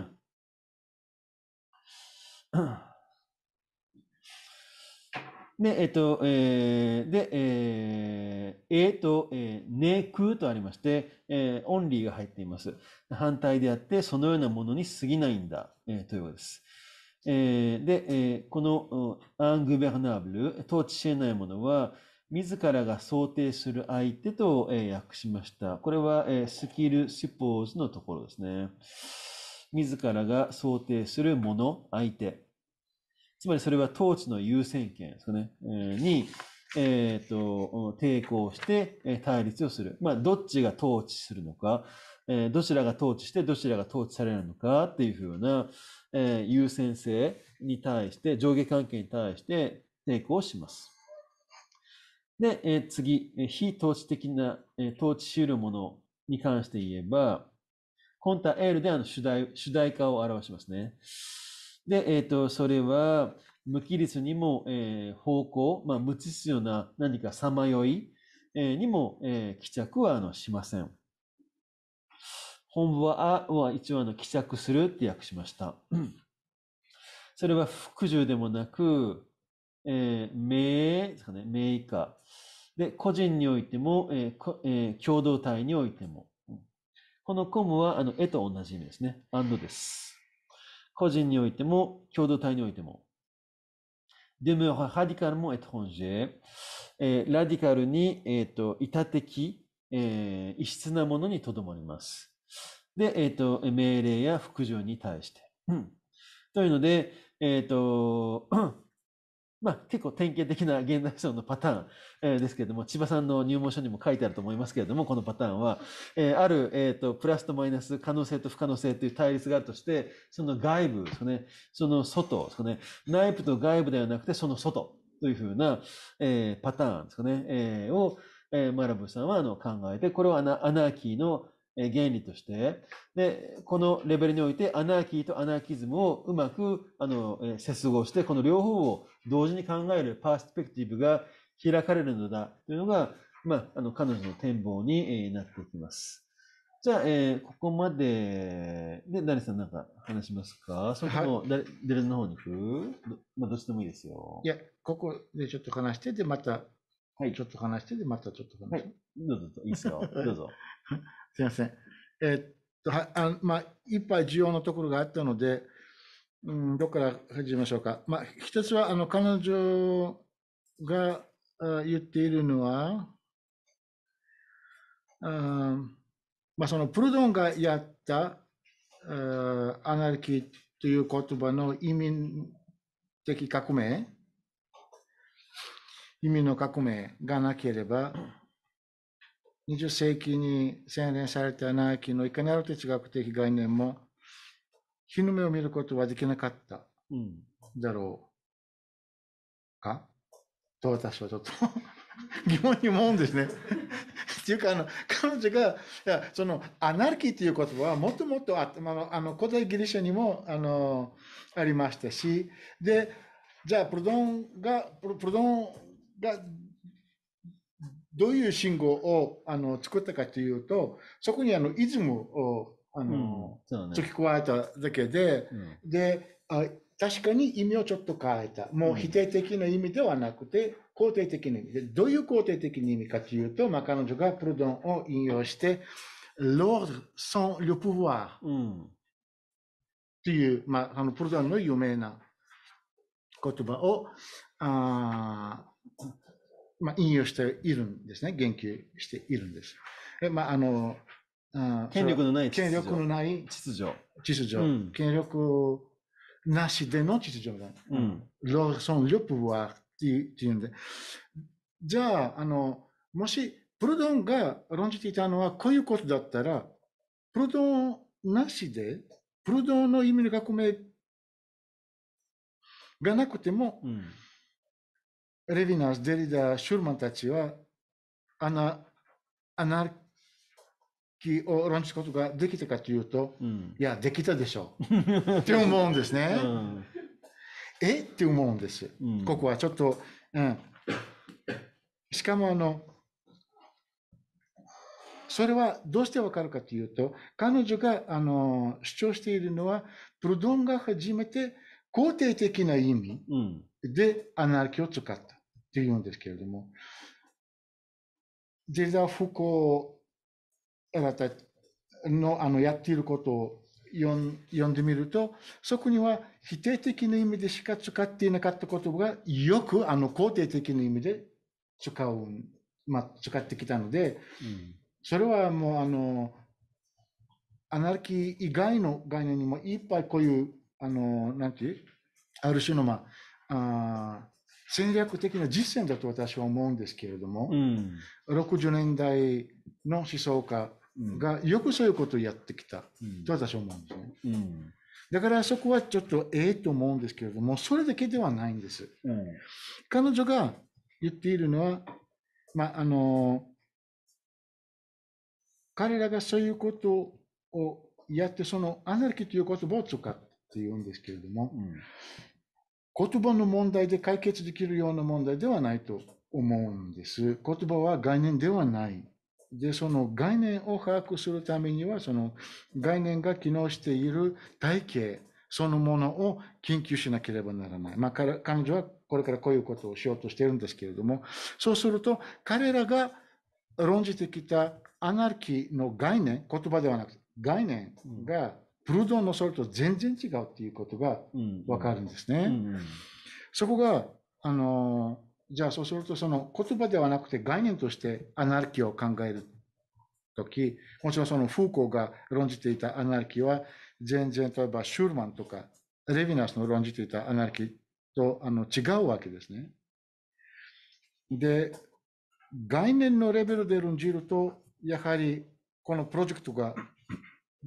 で、えっと、えー、で、えー、えー、と、えー、ねくとありまして、えー、オンリーが入っています。反対であって、そのようなものに過ぎないんだ、えー、ということです。えー、で、えー、このアングベルナブル、統治し得ないものは、自らが想定する相手と、えー、訳しました。これは、えー、スキル・シポーズのところですね。自らが想定するもの、相手。つまりそれは統治の優先権ですかね。えー、に、えっ、ー、と、抵抗して、え対立をする。まあ、どっちが統治するのか、えー、どちらが統治してどちらが統治されるのかっていうふうな、えー、優先性に対して上下関係に対して抵抗します。で、えー、次、非統治的な、えー、統治し得るものに関して言えば、コンタエールであの主題主題化を表しますね。で、えっ、ー、と、それは、無規律にも、えー、方向、まあ、無秩序な何かさまよい、えー、にも、えー、帰着はあのしません。本部は、あは一話の希釈するって訳しました。それは服従でもなく、えー、名ですかね、名以下。で、個人においても、えーえー、共同体においても。このコムは、あの、絵と同じ意味ですね。アンドです。個人においても、共同体においても。でも、ハディカルもエトホンジェ。えー、ラディカルに、えっ、ー、と、板的、えー、異質なものにとどまります。で、えっ、ー、と、命令や服従に対して。うん。というので、えっ、ー、と、*clears throat* まあ、結構典型的な現代層のパターン、えー、ですけれども、千葉さんの入門書にも書いてあると思いますけれども、このパターンは、えー、ある、えっ、ー、と、プラスとマイナス、可能性と不可能性という対立があるとして、その外部ですね、その外ですね、内部と外部ではなくて、その外というふうな、えー、パターンですかね、えー、を、えー、マラブさんはあの考えて、これをアナアナーキーの原理として、で、このレベルにおいてアナーキーとアナーキズムをうまく、あの、接合して、この両方を同時に考えるパースペクティブが開かれるのだというのが、まあ、あの、彼女の展望になっていきます。じゃあ、えー、ここまで、で、ダリさんなんか話しますかそれとも、はい、デルズの方に行くまあ、どっちでもいいですよ。いや、ここでちょっと話して、で、また、はい、ちょっと話して、で、またちょっと話して。はい、どうぞ、いいですよ。どうぞ。*laughs* すいません。えー、っと、はあまあ、ぱい重要なところがあったので、うん、どこから始めましょうか。まあ、一つは、あの、彼女が言っているのは、あまあ、そのプルドンがやったあアナルキーという言葉の移民的革命、移民の革命がなければ、20世紀に洗練されたアナーキーのいかなる哲学的概念も日の目を見ることはできなかっただろうか、と私はちょっと *laughs* 疑問に思うんですね。*laughs* っていうかあの彼女がいやそのアナーキーという言葉はもっともっとあのあの古代ギリシャにもあのありましたしでじゃあプルドンがプルドンがどういう信号をあの作ったかというと、そこにあのイズムをあの、うんね、付加えただけで、うん、であ、確かに意味をちょっと変えた。もう否定的な意味ではなくて、肯定的な意味で。どういう肯定的な意味かというと、まあ、彼女がプルドンを引用して、l o r d sans le pouvoir、うん、っていう、まあ、あのプルドンの有名な言葉を、あまあ、引用しているんですね。言及しているんです。えまあ、あのあ、権力のない秩序。権力のない秩序。秩序。うん、権力なしでの秩序だ。うん、ローソン・ルプワっていう、っていうんで。じゃあ、あの、もし、プルドンが論じていたのはこういうことだったら、プルドンなしで、プルドンの意味の革命がなくても、うんレヴィナス、デリダ、シューマンたちはアナアナキーを論じることができたかというと、うん、いや、できたでしょう。って思うんですね。うん、えって思うんです、うん、ここはちょっと、うん、しかもあの、それはどうしてわかるかというと、彼女があの主張しているのは、プルドンが初めて肯定的な意味でアナーキーを使った。っていうんですけれども、ジェザー・フコーのあのやっていることを読んでみると、そこには否定的な意味でしか使っていなかった言葉がよくあの肯定的な意味で使う、まあ、使ってきたので、うん、それはもうあの、アナルキー以外の概念にもいっぱいこういう、あの、なんていう、ある種の、まあ、あ戦略的な実践だと私は思うんですけれども、うん、60年代の思想家がよくそういうことをやってきたと私は思うんですね。うんうん、だからそこはちょっとええと思うんですけれども、それだけではないんです。彼女が言っているのは、まあ、あの、彼らがそういうことをやって、そのアナルキという言葉を使って言うんですけれども、言葉の問題で解決できるような問題ではないと思うんです。言葉は概念ではない。で、その概念を把握するためには、その概念が機能している体系そのものを研究しなければならない。まあ、彼女はこれからこういうことをしようとしているんですけれども、そうすると、彼らが論じてきたアナルキーの概念、言葉ではなくて、概念がブルドンのそれと全然違うっていうことがわかるんですね。そこが、あの、じゃあそうするとその言葉ではなくて概念としてアナルキーを考えるとき、もちろんそのフーコーが論じていたアナルキーは全然例えばシュールマンとかレヴィナスの論じていたアナルキーとあの違うわけですね。で、概念のレベルで論じると、やはりこのプロジェクトが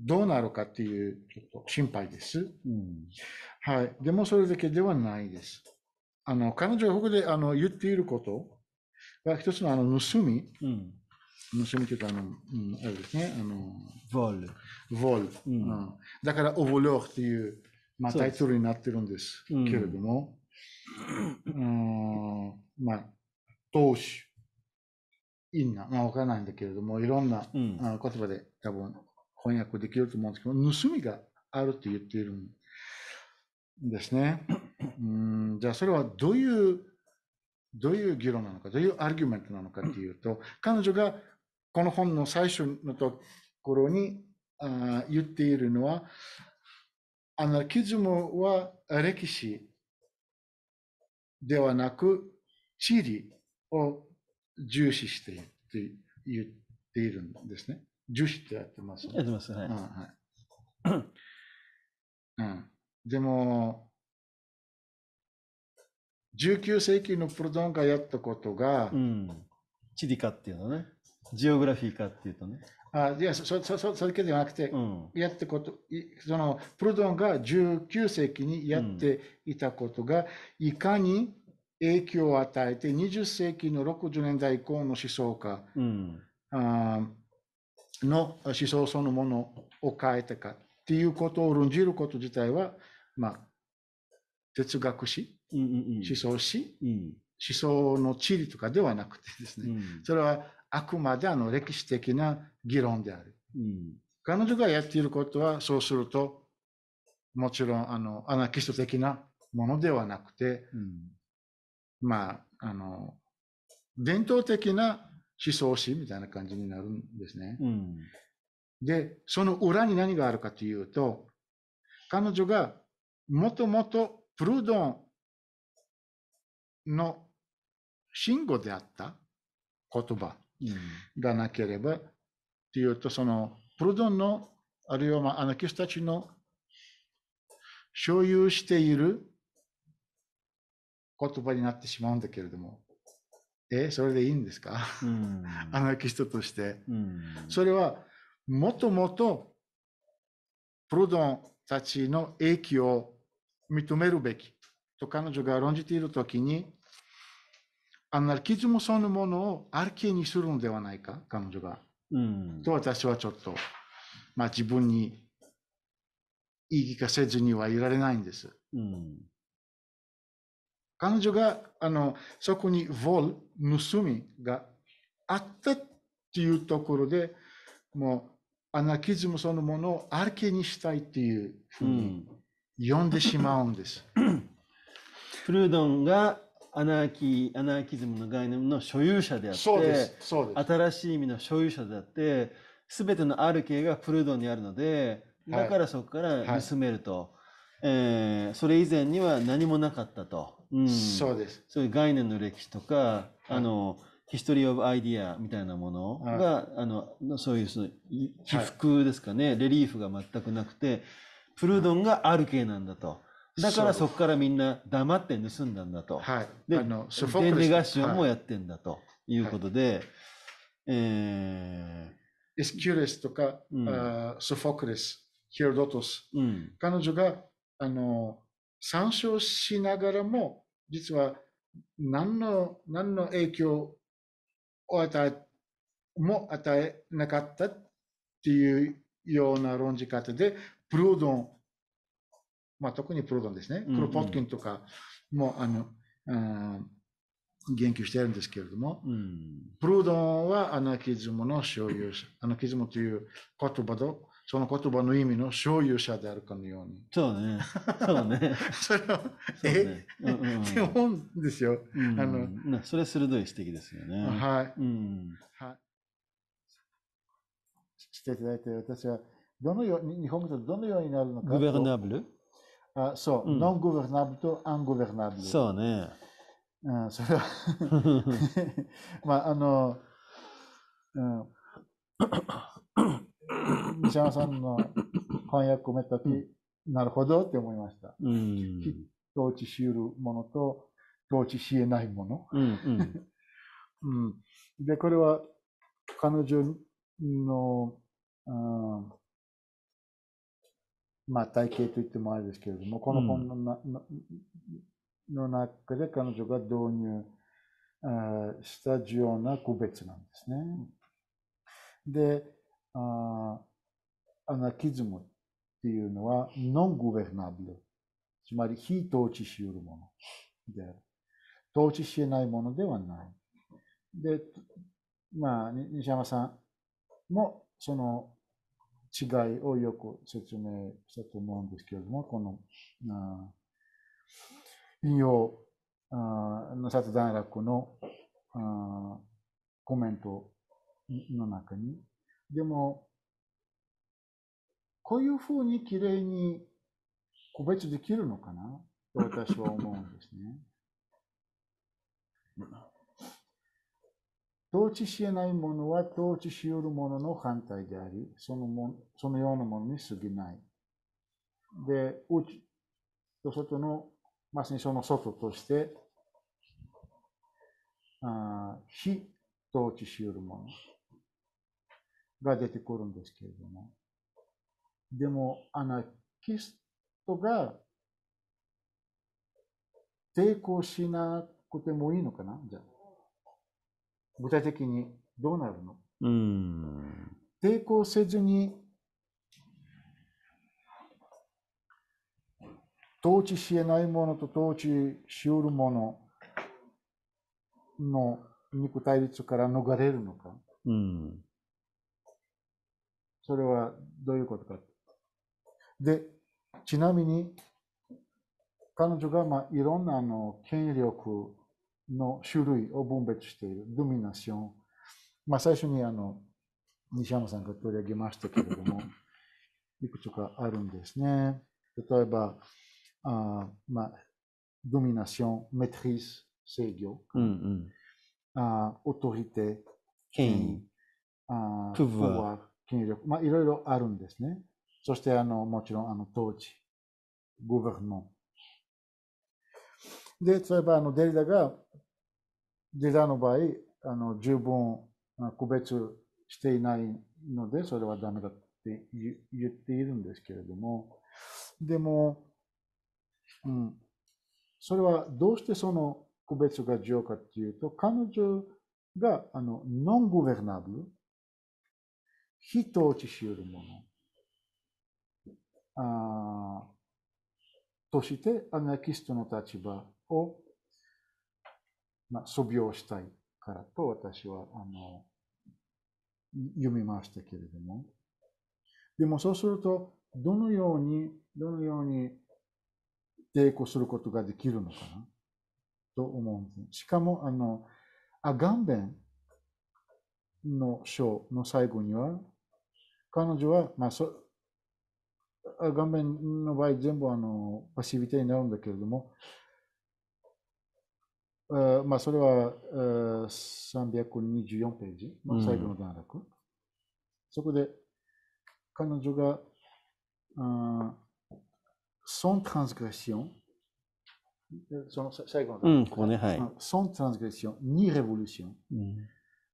どうなるかっていう、ちょっと心配です。うん、はい。でもそれだけではないです。あの、彼女がここであの言っていることは、一つのあの盗み、うん、盗みというか、あの、うん、あれですね、あの、v o ル。v ール。だから、オボローっていう、まあ、タイトルになってるんですけれども、うん、まあ、投資、いいな、まあ、わからないんだけれども、いろんな、うん、言葉で多分翻訳できると思うんですけど、盗みがあるって言っているんですね。うんじゃあそれはどういう、どういう議論なのか、どういうアルギュメントなのかっていうと、彼女がこの本の最初のところにあ言っているのは、アナキズムは歴史ではなく地理を重視しているって言っているんですね。樹脂ってやってます、やってますね。うん、はいうん、でも、19世紀のプロドンがやったことが、うん、地理化っていうのね、ジオグラフィー化っていうとね。あいやそそそそれだけではなくて、うん、やってことそのプルドンが19世紀にやっていたことが、うん、いかに影響を与えて20世紀の60年代以降の思想家、うん、あの思想そのものを変えたかっていうことを論じること自体は、まあ、哲学史、思想史、思想の地理とかではなくてですね、それはあくまであの歴史的な議論である、彼女がやっていることはそうするともちろんあのアナキスト的なものではなくて、まああの伝統的な思想史みたいな感じになるんですね。うん、で、その裏に何があるかというと、彼女がもともとプルドンの信号であった言葉がなければ、っていうと、そのプルドンの、あるいはまあアナキスたちの所有している言葉になってしまうんだけれども、えそれでいいんですか、うん、アナキストとして、うん、それはもともとプロドンたちの影響を認めるべきと彼女が論じている時にアナキズムそのものをアケにするのではないか彼女が、うん、と私はちょっと、まあ、自分に言い聞かせずにはいられないんです、うん彼女が、あの、そこに、vol、盗みがあったっていうところで、もう、アナキズムそのものをアルケにしたいっていうふうに呼んでしまうんです。うん、プルードンがアナーキアナーキズムの概念の所有者であって、そうです新しい意味の所有者であって、すべての RK がプルードンにあるので、だからそこから盗めると。はいはいえー、それ以前には何もなかったと。うん、そうです。そういう概念の歴史とか、はい、あの、ヒストリー・オブ・アイディアみたいなものが、はい、あの、そういうその起伏ですかね、はい、レリーフが全くなくて、プルードンがある系なんだと。だからそこからみんな黙って盗んだんだと。はい。で、あのソフォクレス。合唱もやってんだということで、はい、えー、エスキュレスとか、うん、ソフォクレス、ヒロドトス、うん、彼女があの参照しながらも実は何の何の影響を与えも与えなかったっていうような論じ方でプロドン、まあ、特にプロドンですね、クロポッキンとかもあの、うん、言及してあるんですけれども、うん、プロドンはアナキズムの所有者アナキズムという言葉とその言葉の意味の所有者であるかのように。そうね。そうね。*laughs* それは、え、ねうんうん、って思うんですよ。うん、あのそれ鋭い指摘ですよね。はい。うん、はい。していただいて、私は、どのように、日本語とどのようになるのか。グベルナブルあそう、うん、ノングベルナブルとアングベルナブル。そうね。うん、それは *laughs* *laughs* まあ、あの、うん西山さんの翻訳を見たとき、なるほどって思いました。うん、統治し得るものと、統治し得ないもの。うん、うん *laughs* うん、で、これは、彼女の、うん、まあ、体系と言ってもあれですけれども、この本のな、の中で彼女が導入した重要な区別なんですね。で、あアナキズムっていうのはノングベナブル。つまり非統治しうるものである。統治しないものではない。で、まあ、西山さんもその違いをよく説明したと思うんですけれども、この、あ引用の里段落のあコメントの中に、でも、こういうふうにきれいに個別できるのかなと私は思うんですね。統 *laughs* 治し得ないものは統治し得るものの反対であり、そのもそのようなものに過ぎない。で、内と外の、まさにその外として、あ非統治し得るもの。が出てくるんですけれども。でも、アナキストが抵抗しなくてもいいのかなじゃあ。具体的にどうなるのうん抵抗せずに統治しえないものと統治しうるものの肉体率から逃れるのか。うんそれはどういうことか。で、ちなみに、彼女が、まあ、いろんなあの権力の種類を分別している、ドミナション。まあ、最初にあの西山さんが取り上げましたけれども、*laughs* いくつかあるんですね。例えば、あまあ、ドミナション、メトリス、制御、うんうん、あオトリテ、権威、あプブワ権力、まあ、いろいろあるんですね。そして、あの、もちろん、あの、統治、ゴヴェルノン。で、例えば、あの、デリダが、デリダの場合、あの、十分、区別していないので、それはダメだって言っているんですけれども、でも、うん、それはどうしてその区別が重要かっていうと、彼女が、あの、ノングベルナブル、非統治し得るものあとしてアナキストの立場を、まあ、素描したいからと私はあの読みましたけれどもでもそうするとどのようにどのように抵抗することができるのかなと思うんです。しかも、あの、アガンベンの章の最後には、彼女は、まあ、そ画面の場合全部あのパッシビティになるんだけれども、あまあ、それは324ページ、の最後の段落、うん、そこで彼女が、あ sans transgression, その最後の段落、ううん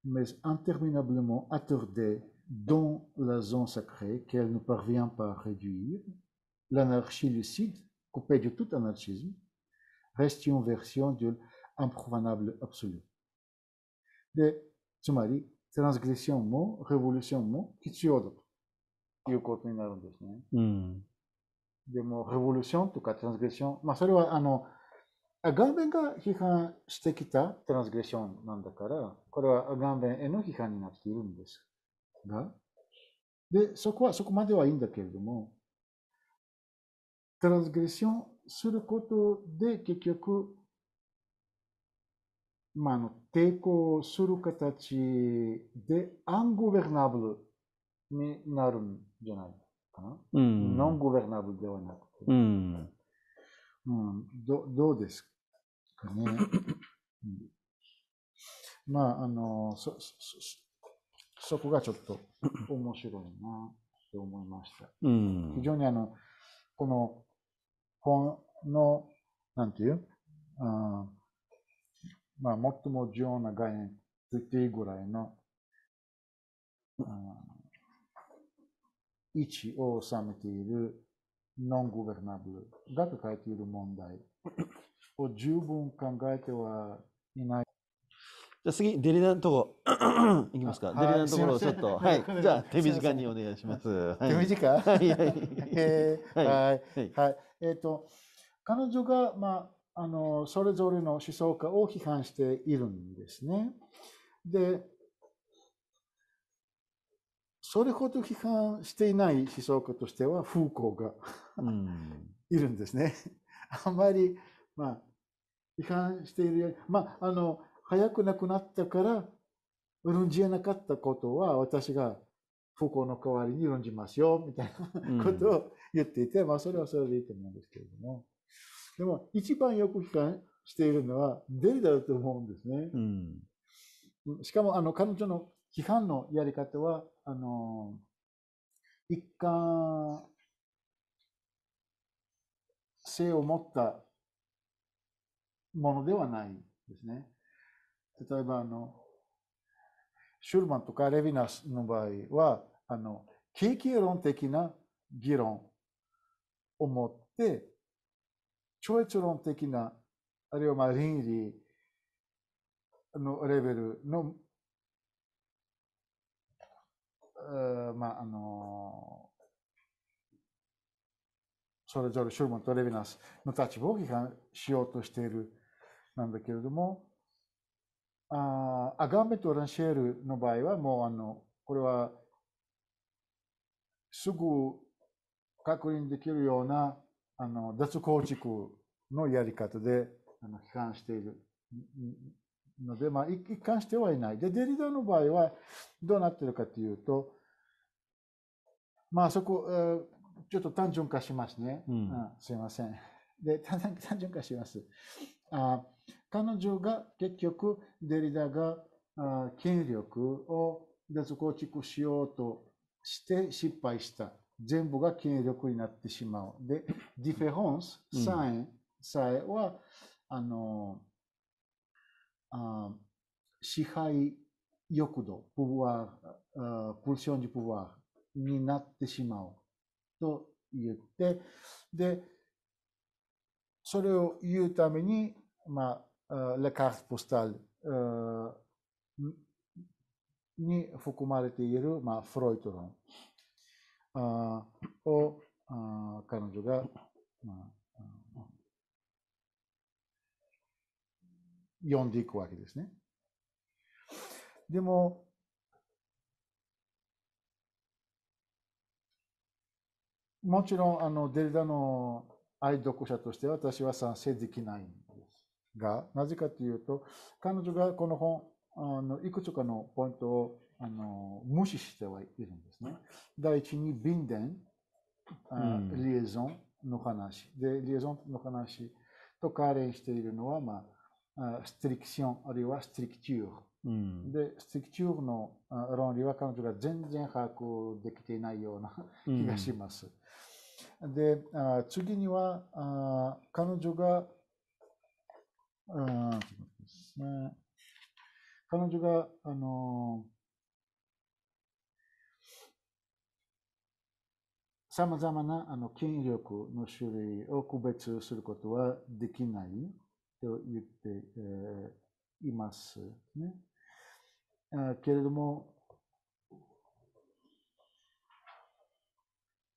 mais interminablement attardée dans la zone sacrée qu'elle ne parvient pas à réduire, l'anarchie lucide, coupée de tout anarchisme, reste une version de l'improvenable absolu. De, tsumari, transgression mot, révolution mot, qui hmm. transgression, とか transgression、まあ、それは、あの、ah 顔面が批判してきたトランスグレッションなんだから、これは顔面への批判になっているんですが、で、そこは、そこまではいいんだけれども、トランスグレッションすることで結局、まあ、あの抵抗する形でアンゴベルナブルになるんじゃないかな。うん、ノンゴベルナブルではなくて。うんうん、どどうですかかね。うん、まあ、あのそ、そそ、こがちょっと面白いなって思いました。うん、非常にあの、この本の、なんていう、あまあ、最も重要な概念とついていいぐらいの、位置を収めている non governable ている問題を十分考えてはいない。じゃあ次、デリダのとこ、い *coughs* きますか。デリダのところをちょっと、はい。じゃあ、手短にお願いします。はい、手短はいはい。*laughs* えはい。はい。えっ、ー、と、彼女が、まあ、あの、それぞれの思想家を批判しているんですね。で、それほど批判していない思想家としては、風光が *laughs* いるんですね。*laughs* あんまり、まあ、悲観しているよまあ、あの、早く亡くなったから、論じえなかったことは、私が不幸の代わりに論じますよ、みたいなことを言っていて、うん、まあ、それはそれでいいと思うんですけれども。でも、一番よく悲観しているのは、デリだと思うんですね。うん、しかも、あの、彼女の批判のやり方は、あの、一貫性を持ったものではないですね。例えばあの、シュルマンとかレヴィナスの場合は、あの、経験論的な議論を持って、超越論的な、あるいはまあ倫理のレベルの、まあ、あの、それぞれシューマンとレヴィナスの立場を批判しようとしているなんだけれども、あアガメとランシェールの場合はもうあの、これはすぐ確認できるようなあの脱構築のやり方であの批判しているので、まあ、一貫してはいない。で、デリダの場合はどうなってるかというと、まあそこ、ちょっと単純化しますね。うん、すいません。で、単純化します。あ彼女が結局、デリダがあ権力を脱構築しようとして失敗した。全部が権力になってしまう。で、ディフェロンス、サイン、さえは、あの、あ支配欲度、プワー、プルションジプワーになってしまう。と言って、で、それを言うために、まあ、レカーポスタルに含まれている、まあ、フロイト論を彼女が、まあ、読んでいくわけですね。でも、もちろん、あの、デルタの愛読者として私は賛成できないんですが、なぜかというと、彼女がこの本、あのいくつかのポイントをあの無視してはいるんですね。第一に、便伝、うん、リエゾンの話。で、リエゾンの話と関連しているのは、まあ、ストリクション、あるいはストリクチュー。うん、で、ューブの論理は彼女が全然把握できていないような気がします。うん、で、あ次には、あ彼女が、あ彼女が、あのさまざまなあの権力の種類を区別することはできないと言って、えー、いますね。けれども、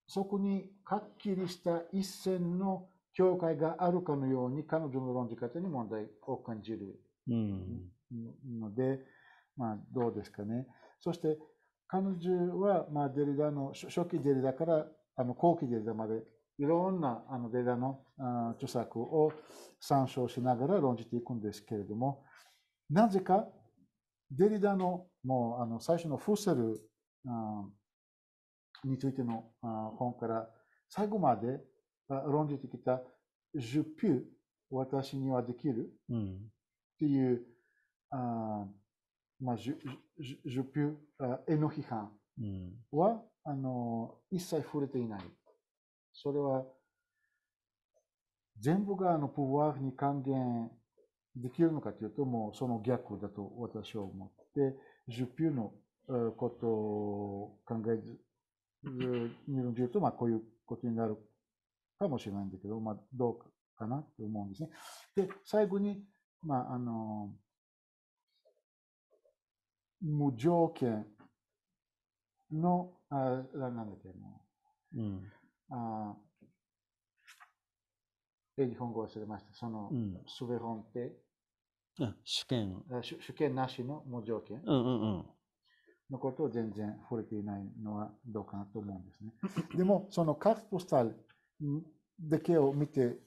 そこにはっきりした一線の境界があるかのように彼女の論じ方に問題を感じるので、うん、まあ、どうですかね。そして彼女は、まあ、デリダの初期デリダからあの後期デリダまでいろんなあのデータの著作を参照しながら論じていくんですけれども、なぜかデリダのもうあの最初のフッセルについての本から最後まで論じてきた「ジュピュー私にはできる」っていう、うん、まあ、je, je, p e u への批判は、あの一切触れていない。それは全部があのプワーに還元できるのかというと、もうその逆だと私は思って、ューのことを考えず、にるというと、まあ、こういうことになるかもしれないんだけど、まあ、どうかなと思うんですね。で、最後に、まあ、あの、無条件の、あ、なんだっけ、ね、うん、あえ、日本語忘れました。その、うん、スベホンって、主権主。主権なしの無条件のことを全然触れていないのはどうかなと思うんですね。*laughs* でも、そのカーポスタルだけを見て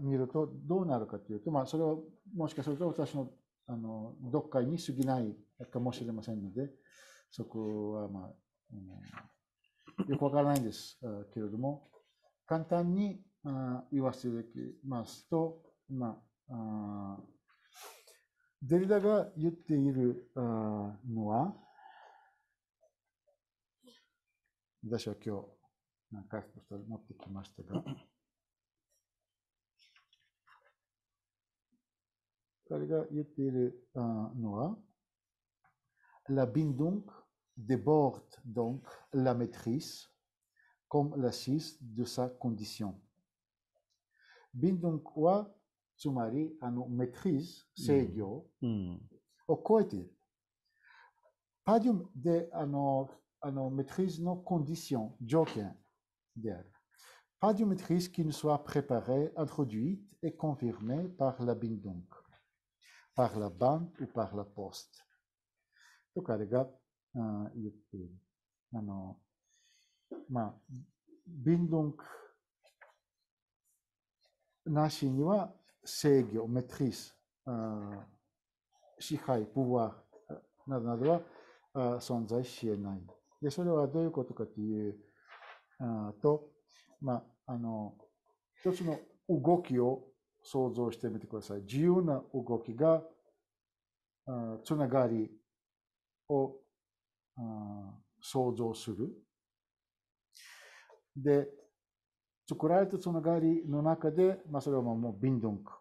みるとどうなるかというと、まあ、それはもしかすると私のあの読解に過ぎないかもしれませんので、そこは、まあ、うん、よくわからないんですけれども、簡単に言わせていただきますと、まあ、E, e, de l'idée, il y a un noir. Je vais vous montrer un carte pour que je vous montre. Il y a un noir. La bindung déborde donc la maîtrise comme la cisse de sa condition. Bindung, quoi? つまり、あの、maîtrise, 制御を超えている。パディウムで、あの、あの、maîtrise Au condition, pas de maîtrise qui ne soit préparée, introduite et confirmée par la bindung, par la banque ou par la poste. Donc, regarde, euh, bindung なしには制御、メトリス、支配、ポワーなどなどは存在し得ない。で、それはどういうことかというと、まあ、あの、一つの動きを想像してみてください。自由な動きが、つながりを想像する。で、作られたつながりの中で、まあ、それはもう、ビンドンク、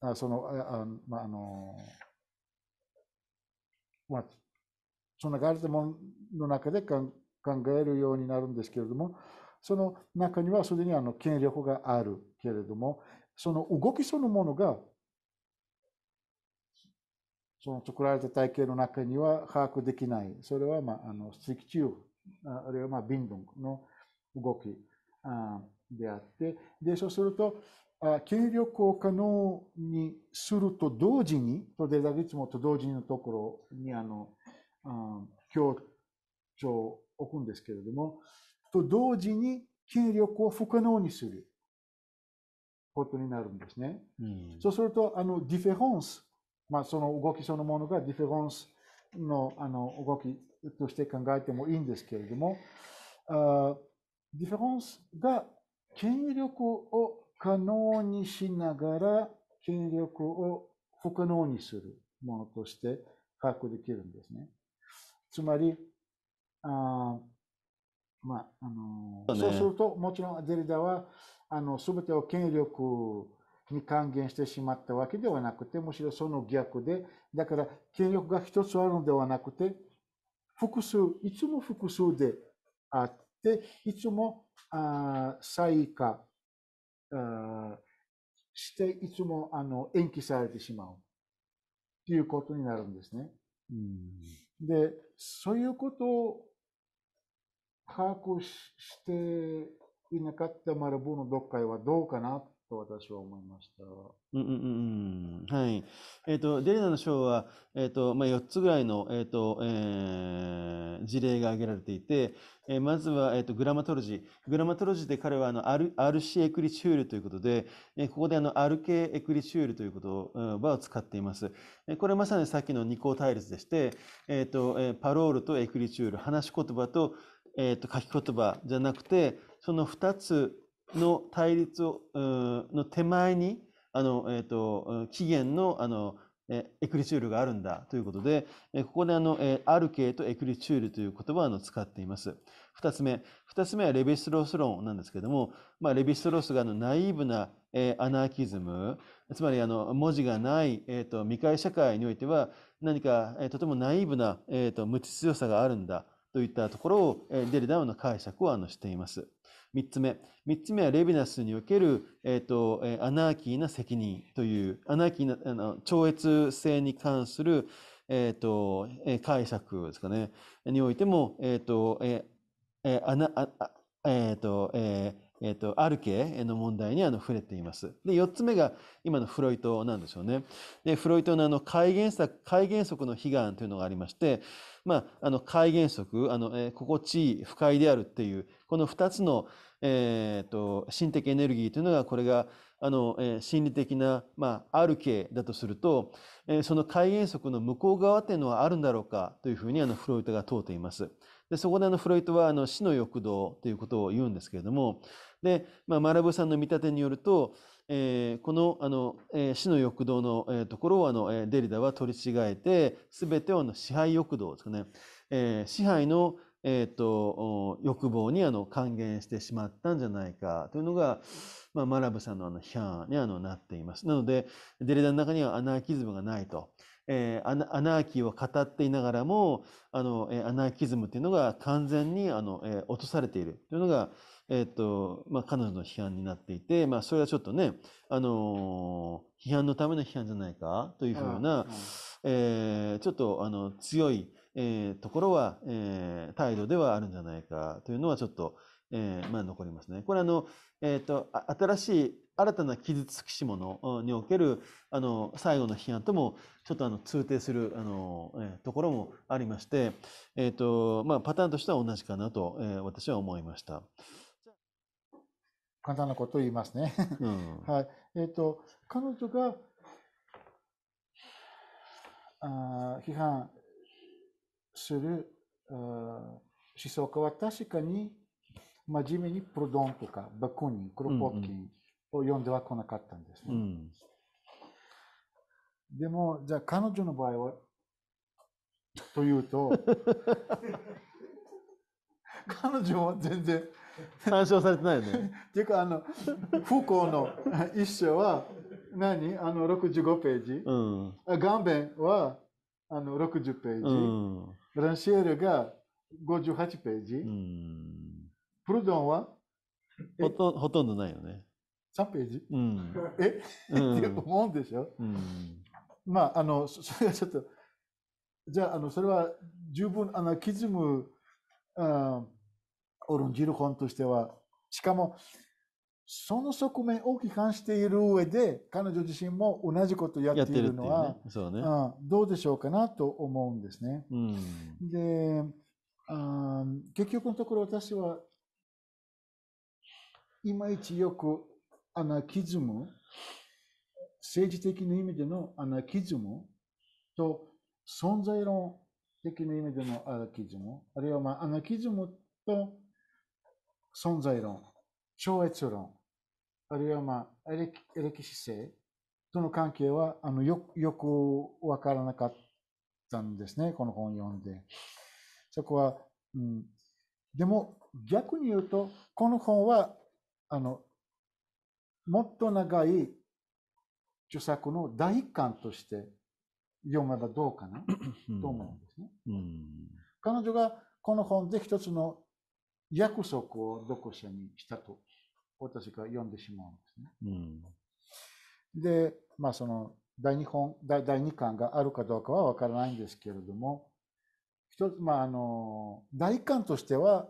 あその、あまあ、あの、まあ、つながれたものの中で考えるようになるんですけれども、その中にはすでにあの権力があるけれども、その動きそのものが、その作られた体系の中には把握できない。それは、まあ、あの、スティクチュー、あるいは、まあ、ビンドンの動き。であって、で、そうすると、権力を可能にすると同時に、とデザいツモと同時のところに、あの、強調を置くんですけれども、と同時に権力を不可能にすることになるんですね。うん、そうすると、あの、ディフェロンス、まあ、その動きそのものがディフェロンスのあの動きとして考えてもいいんですけれども、あディフェロンスが権力を可能にしながら、権力を不可能にするものとして把握できるんですね。つまり、あまあ、あの、ね、そうすると、もちろんデリダは、あの、てを権力に還元してしまったわけではなくて、むしろその逆で、だから、権力が一つあるのではなくて、複数、いつも複数であっで、いつもあ再化あして、いつもあの延期されてしまうということになるんですね。うん、で、そういうことを把握していなかったマルボーの読解はどうかなと私は思いました。うんうんうん。はい。えっ、ー、と、デレナの章は、えっ、ー、と、まあ、4つぐらいの、えっ、ー、と、えー、事例が挙げられていて、えー、まずは、えっ、と、グラマトロジー。グラマトロジーで彼は、あの、RC エクリチュールということで、えここで、あの、RK エクリチュールという言葉を使っています。えこれまさにさっきの二項対立でして、えっ、と、えパロールとエクリチュール、話し言葉と、えっ、と、書き言葉じゃなくて、その2つの対立をの手前にあの、えーと、起源のあのエクリチュールがあるんだということで、ここであの、アルケーとエクリチュールという言葉を使っています。二つ目。2つ目はレヴィストロース論なんですけども、まあ、レヴィストロースがのナイーブなアナーキズム、つまりあの文字がない、えーと、未開社会においては、何か、とてもナイーブな、えーと、無秩序さがあるんだといったところを、デルダウンの解釈をあのしています。3つ目。3つ目はレビナスにおける、えー、と、アナーキーな責任という、アナーキーな、あの、超越性に関する、えー、と、解釈ですかね。においても、えー、と、えー、アナ、えと、えーえっ、と、ルケの問題にあの触れています。で、四つ目が今のフロイトなんでしょうね。で、フロイトのあの、改元策、改元則の悲願というのがありまして、まあ、あの、快原則、あの、えー、心地いい、不快であるっていう、この二つの、えっ、ー、と、心的エネルギーというのが、これが、あの、えー、心理的な、まあ、ある系だとすると、えー、その快原則の向こう側っていうのはあるんだろうかというふうに、あの、フロイトが問うています。で、そこであの、フロイトは、あの、死の欲動ということを言うんですけれども、で、まあ、マラブさんの見立てによると、えー、このあの、えー、死の欲動の、えー、ところをあの、えー、デリダは取り違えて、すべてをの支配欲動ですね、えー、支配の、えーと、欲望にあの還元してしまったんじゃないかというのが、まあ、マラブさんのあの批判にあのなっています。なので、デリダの中にはアナーキズムがないと。えー、アナーキーを語っていながらも、あの、アナーキズムというのが完全にあの、えー、落とされているというのが、えっ、と、まあ、彼女の批判になっていて、まあ、それはちょっとね、あのー、批判のための批判じゃないかというふうな、えちょっと、あの、強い、えー、ところは、えー、態度ではあるんじゃないかというのはちょっと、えー、まあ、残りますね。これあの、えっ、ー、と、新しい、新たな傷つきし者における、あの、最後の批判とも、ちょっとあの、通底する、あの、えー、ところもありまして、えっ、ー、と、まあ、パターンとしては同じかなと、えー、私は思いました。簡単なことを言いますね。うん、はい。えっ、ー、と、彼女が、あ批判する思想家は確かに真面目にプロドンとかバクニン、クロポッキンを読んではこなかったんですね。うん、でも、じゃあ彼女の場合は、というと、*laughs* 彼女は全然参照されてないよね。っていうか、あの、*laughs* 不幸の一章は何、あの、65ページ。うん。ガンベンは、あの、60ページ。うん、ランシエルが58ページ。うん、プルドンはほとほとんどないよね。3ページ、うん、え、って思うんでしょ、うん、まあ、あの、それはちょっと、じゃあ、あの、それは十分、あの、キむ。ム、あ論じる本としては、しかも、その側面を批判している上で、彼女自身も同じことをやっているのは、うねうねあどうでしょうかなと思うんですね。うん、であ、結局のところ私は、いまいちよくアナキズム、政治的な意味でのアナキズムと存在論的な意味でのアナキズム、あるいはまあアナキズムと存在論、超越論、あるいは、まあ、エレエレキシ性との関係はあのよよくわからなかったんですね、この本を読んで。そこは、うん、でも逆に言うと、この本はあのもっと長い著作の第一巻として読めばどうかなと思うんですね。うん、彼女がこの本で一つの約束を読者にしたと私が読んでしまうんですね。うん、で、まあ、その第2本第2巻があるかどうかは分からないんですけれども一つ、まあ、あの第1巻としては、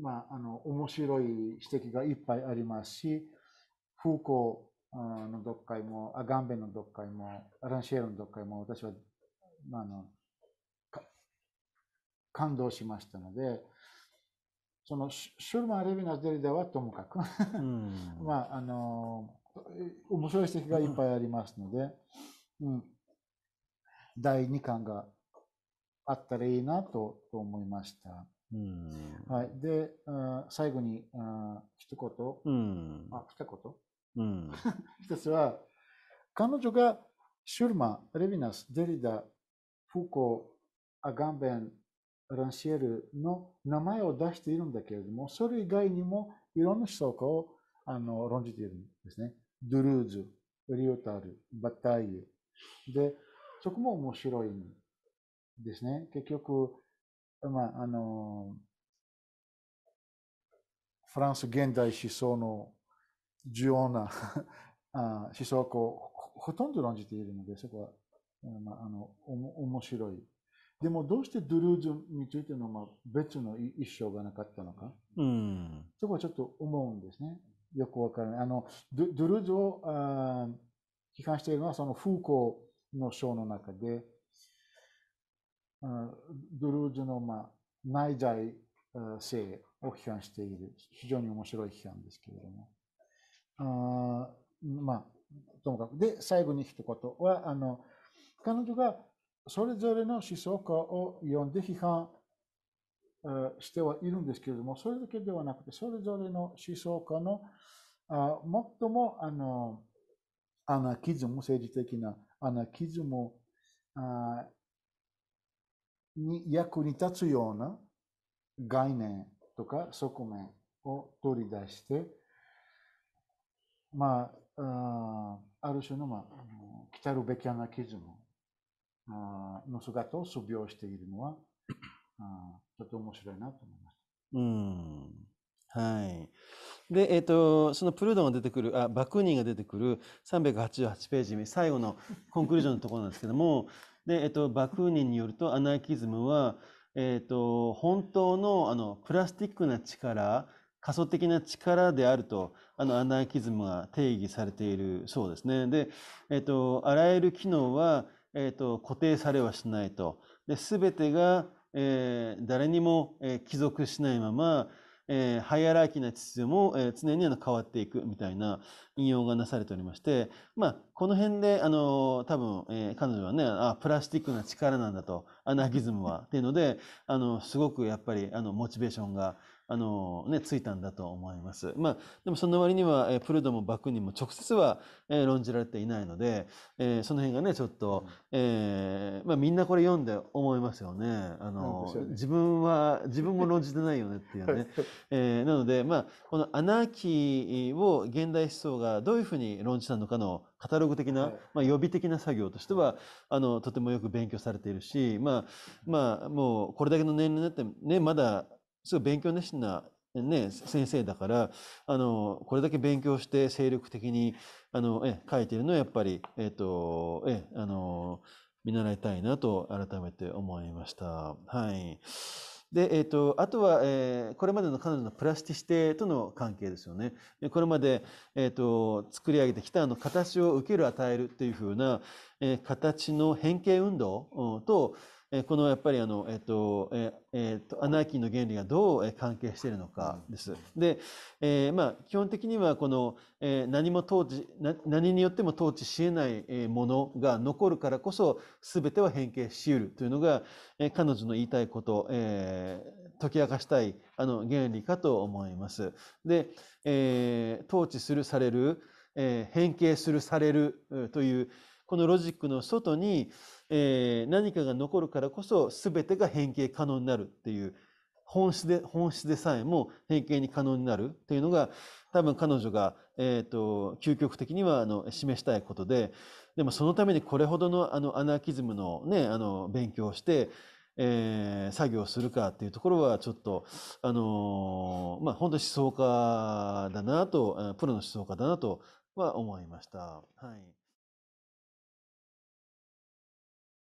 まあ、あの面白い指摘がいっぱいありますしフーコーの読解もアガンベの読解もアランシェールの読解も私は、まあ、あの感動しましたので。そのシュルマン・レヴィナス・デリダはともかく *laughs* まああの面白い指摘がいっぱいありますので、うん、第2巻があったらいいなとと思いました。はい、で、最後に一言、うん、あ一言、うん、*laughs* 一つは彼女がシュルマン、レヴィナス、デリダ、フーコー、アガンベン、ランシエルの名前を出しているんだけれども、それ以外にもいろんな家をあの論じているんですね。ドゥルーズ、リオタル、バタイユ。で、そこも面白いんですね。結局、まあ、あの、フランス現代思想の重要な *laughs* 思想家をほとんど論じているので、そこは、まあ、あの、面白いでもどうしてドゥルーズについてのまあ別の一生がなかったのか、うん、そこはちょっと思うんですね。よくわからない。あのドゥルーズをあ批判しているのはそのフーコーの章の中で、あドゥルーズのまあ内在性を批判している。非常に面白い批判ですけれども。あまあ、ともかく。で、最後に一言は、あの彼女がそれぞれの思想家を読んで批判してはいるんですけれども、それだけではなくて、それぞれの思想家の最もあのアナキズム、政治的なアナキズムに役に立つような概念とか側面を取り出して、まあ、ある種の、まあ、来たるべきアナキズムの姿を素描しているのは、とても面白いなと思います。うんはい。で、えっ、ー、と、そのプルドンが出てくる、あ、バクーニンが出てくる388ページ目、最後のコンクルージョンのところなんですけども、*laughs* で、えっ、ー、と、バクーニンによると、アナーキズムは、えっ、ー、と、本当の、あの、プラスティックな力、仮想的な力であると、あの、アナーキズムが定義されているそうですね。で、えっと、あらゆる機能は、えーと、固定されはしないと。で全てが、えー、誰にも、えー、帰属しないまま、えー、ハイアラーキーな秩序も、えー、常にあの変わっていくみたいな引用がなされておりまして、まあ、この辺で、あの多分、えー、彼女はねあプラスチックな力なんだとアナギズムはっていうのであのすごくやっぱりあのモチベーションがあの、ね、ついたんだと思います。まあ、でもその割には、えプルドもバクにも直接は、え論じられていないので、えその辺がね、ちょっと、えー、まあ、みんなこれ読んで思いますよね。あの、ね、自分は、自分も論じてないよねっていうね。*laughs* えー、なので、まあ、このアナーキーを現代思想がどういうふうに論じたのかのカタログ的な、はい、まあ、予備的な作業としては、あの、とてもよく勉強されているし、まあ、まあ、もう、これだけの年齢になって、ね、まだ、すごい勉強熱心な、ね、先生だからあのこれだけ勉強して精力的にあのえ書いてるのはやっぱり、えとえあの見習いたいなと改めて思いました。はいで、えーと、あとは、えー、これまでの彼女のプラスティシテとの関係ですよね。これまで、えーと、作り上げてきたあの形を受ける与えるというふうな、えー、形の変形運動と、このやっぱりあの、えっと、ええっと、アナーキーの原理がどう関係しているのかです。で、えー、まあ、基本的にはこの、えー、何も統治、何によっても統治し得ないものが残るからこそ、全ては変形し得るというのが、え彼女の言いたいこと、えー、解き明かしたい、あの、原理かと思います。で、え統治する、される、え変形する、されるという、このロジックの外に、えー、何かが残るからこそ全てが変形可能になるっていう本質で本質でさえも変形に可能になるっていうのが多分彼女が、えーと、と究極的にはあの示したいことででもそのためにこれほどのあのアナーキズムの,、ね、あの勉強をして、えー、作業するかっていうところはちょっと、あのー、まあ、本当に思想家だなとプロの思想家だなとは思いました。はい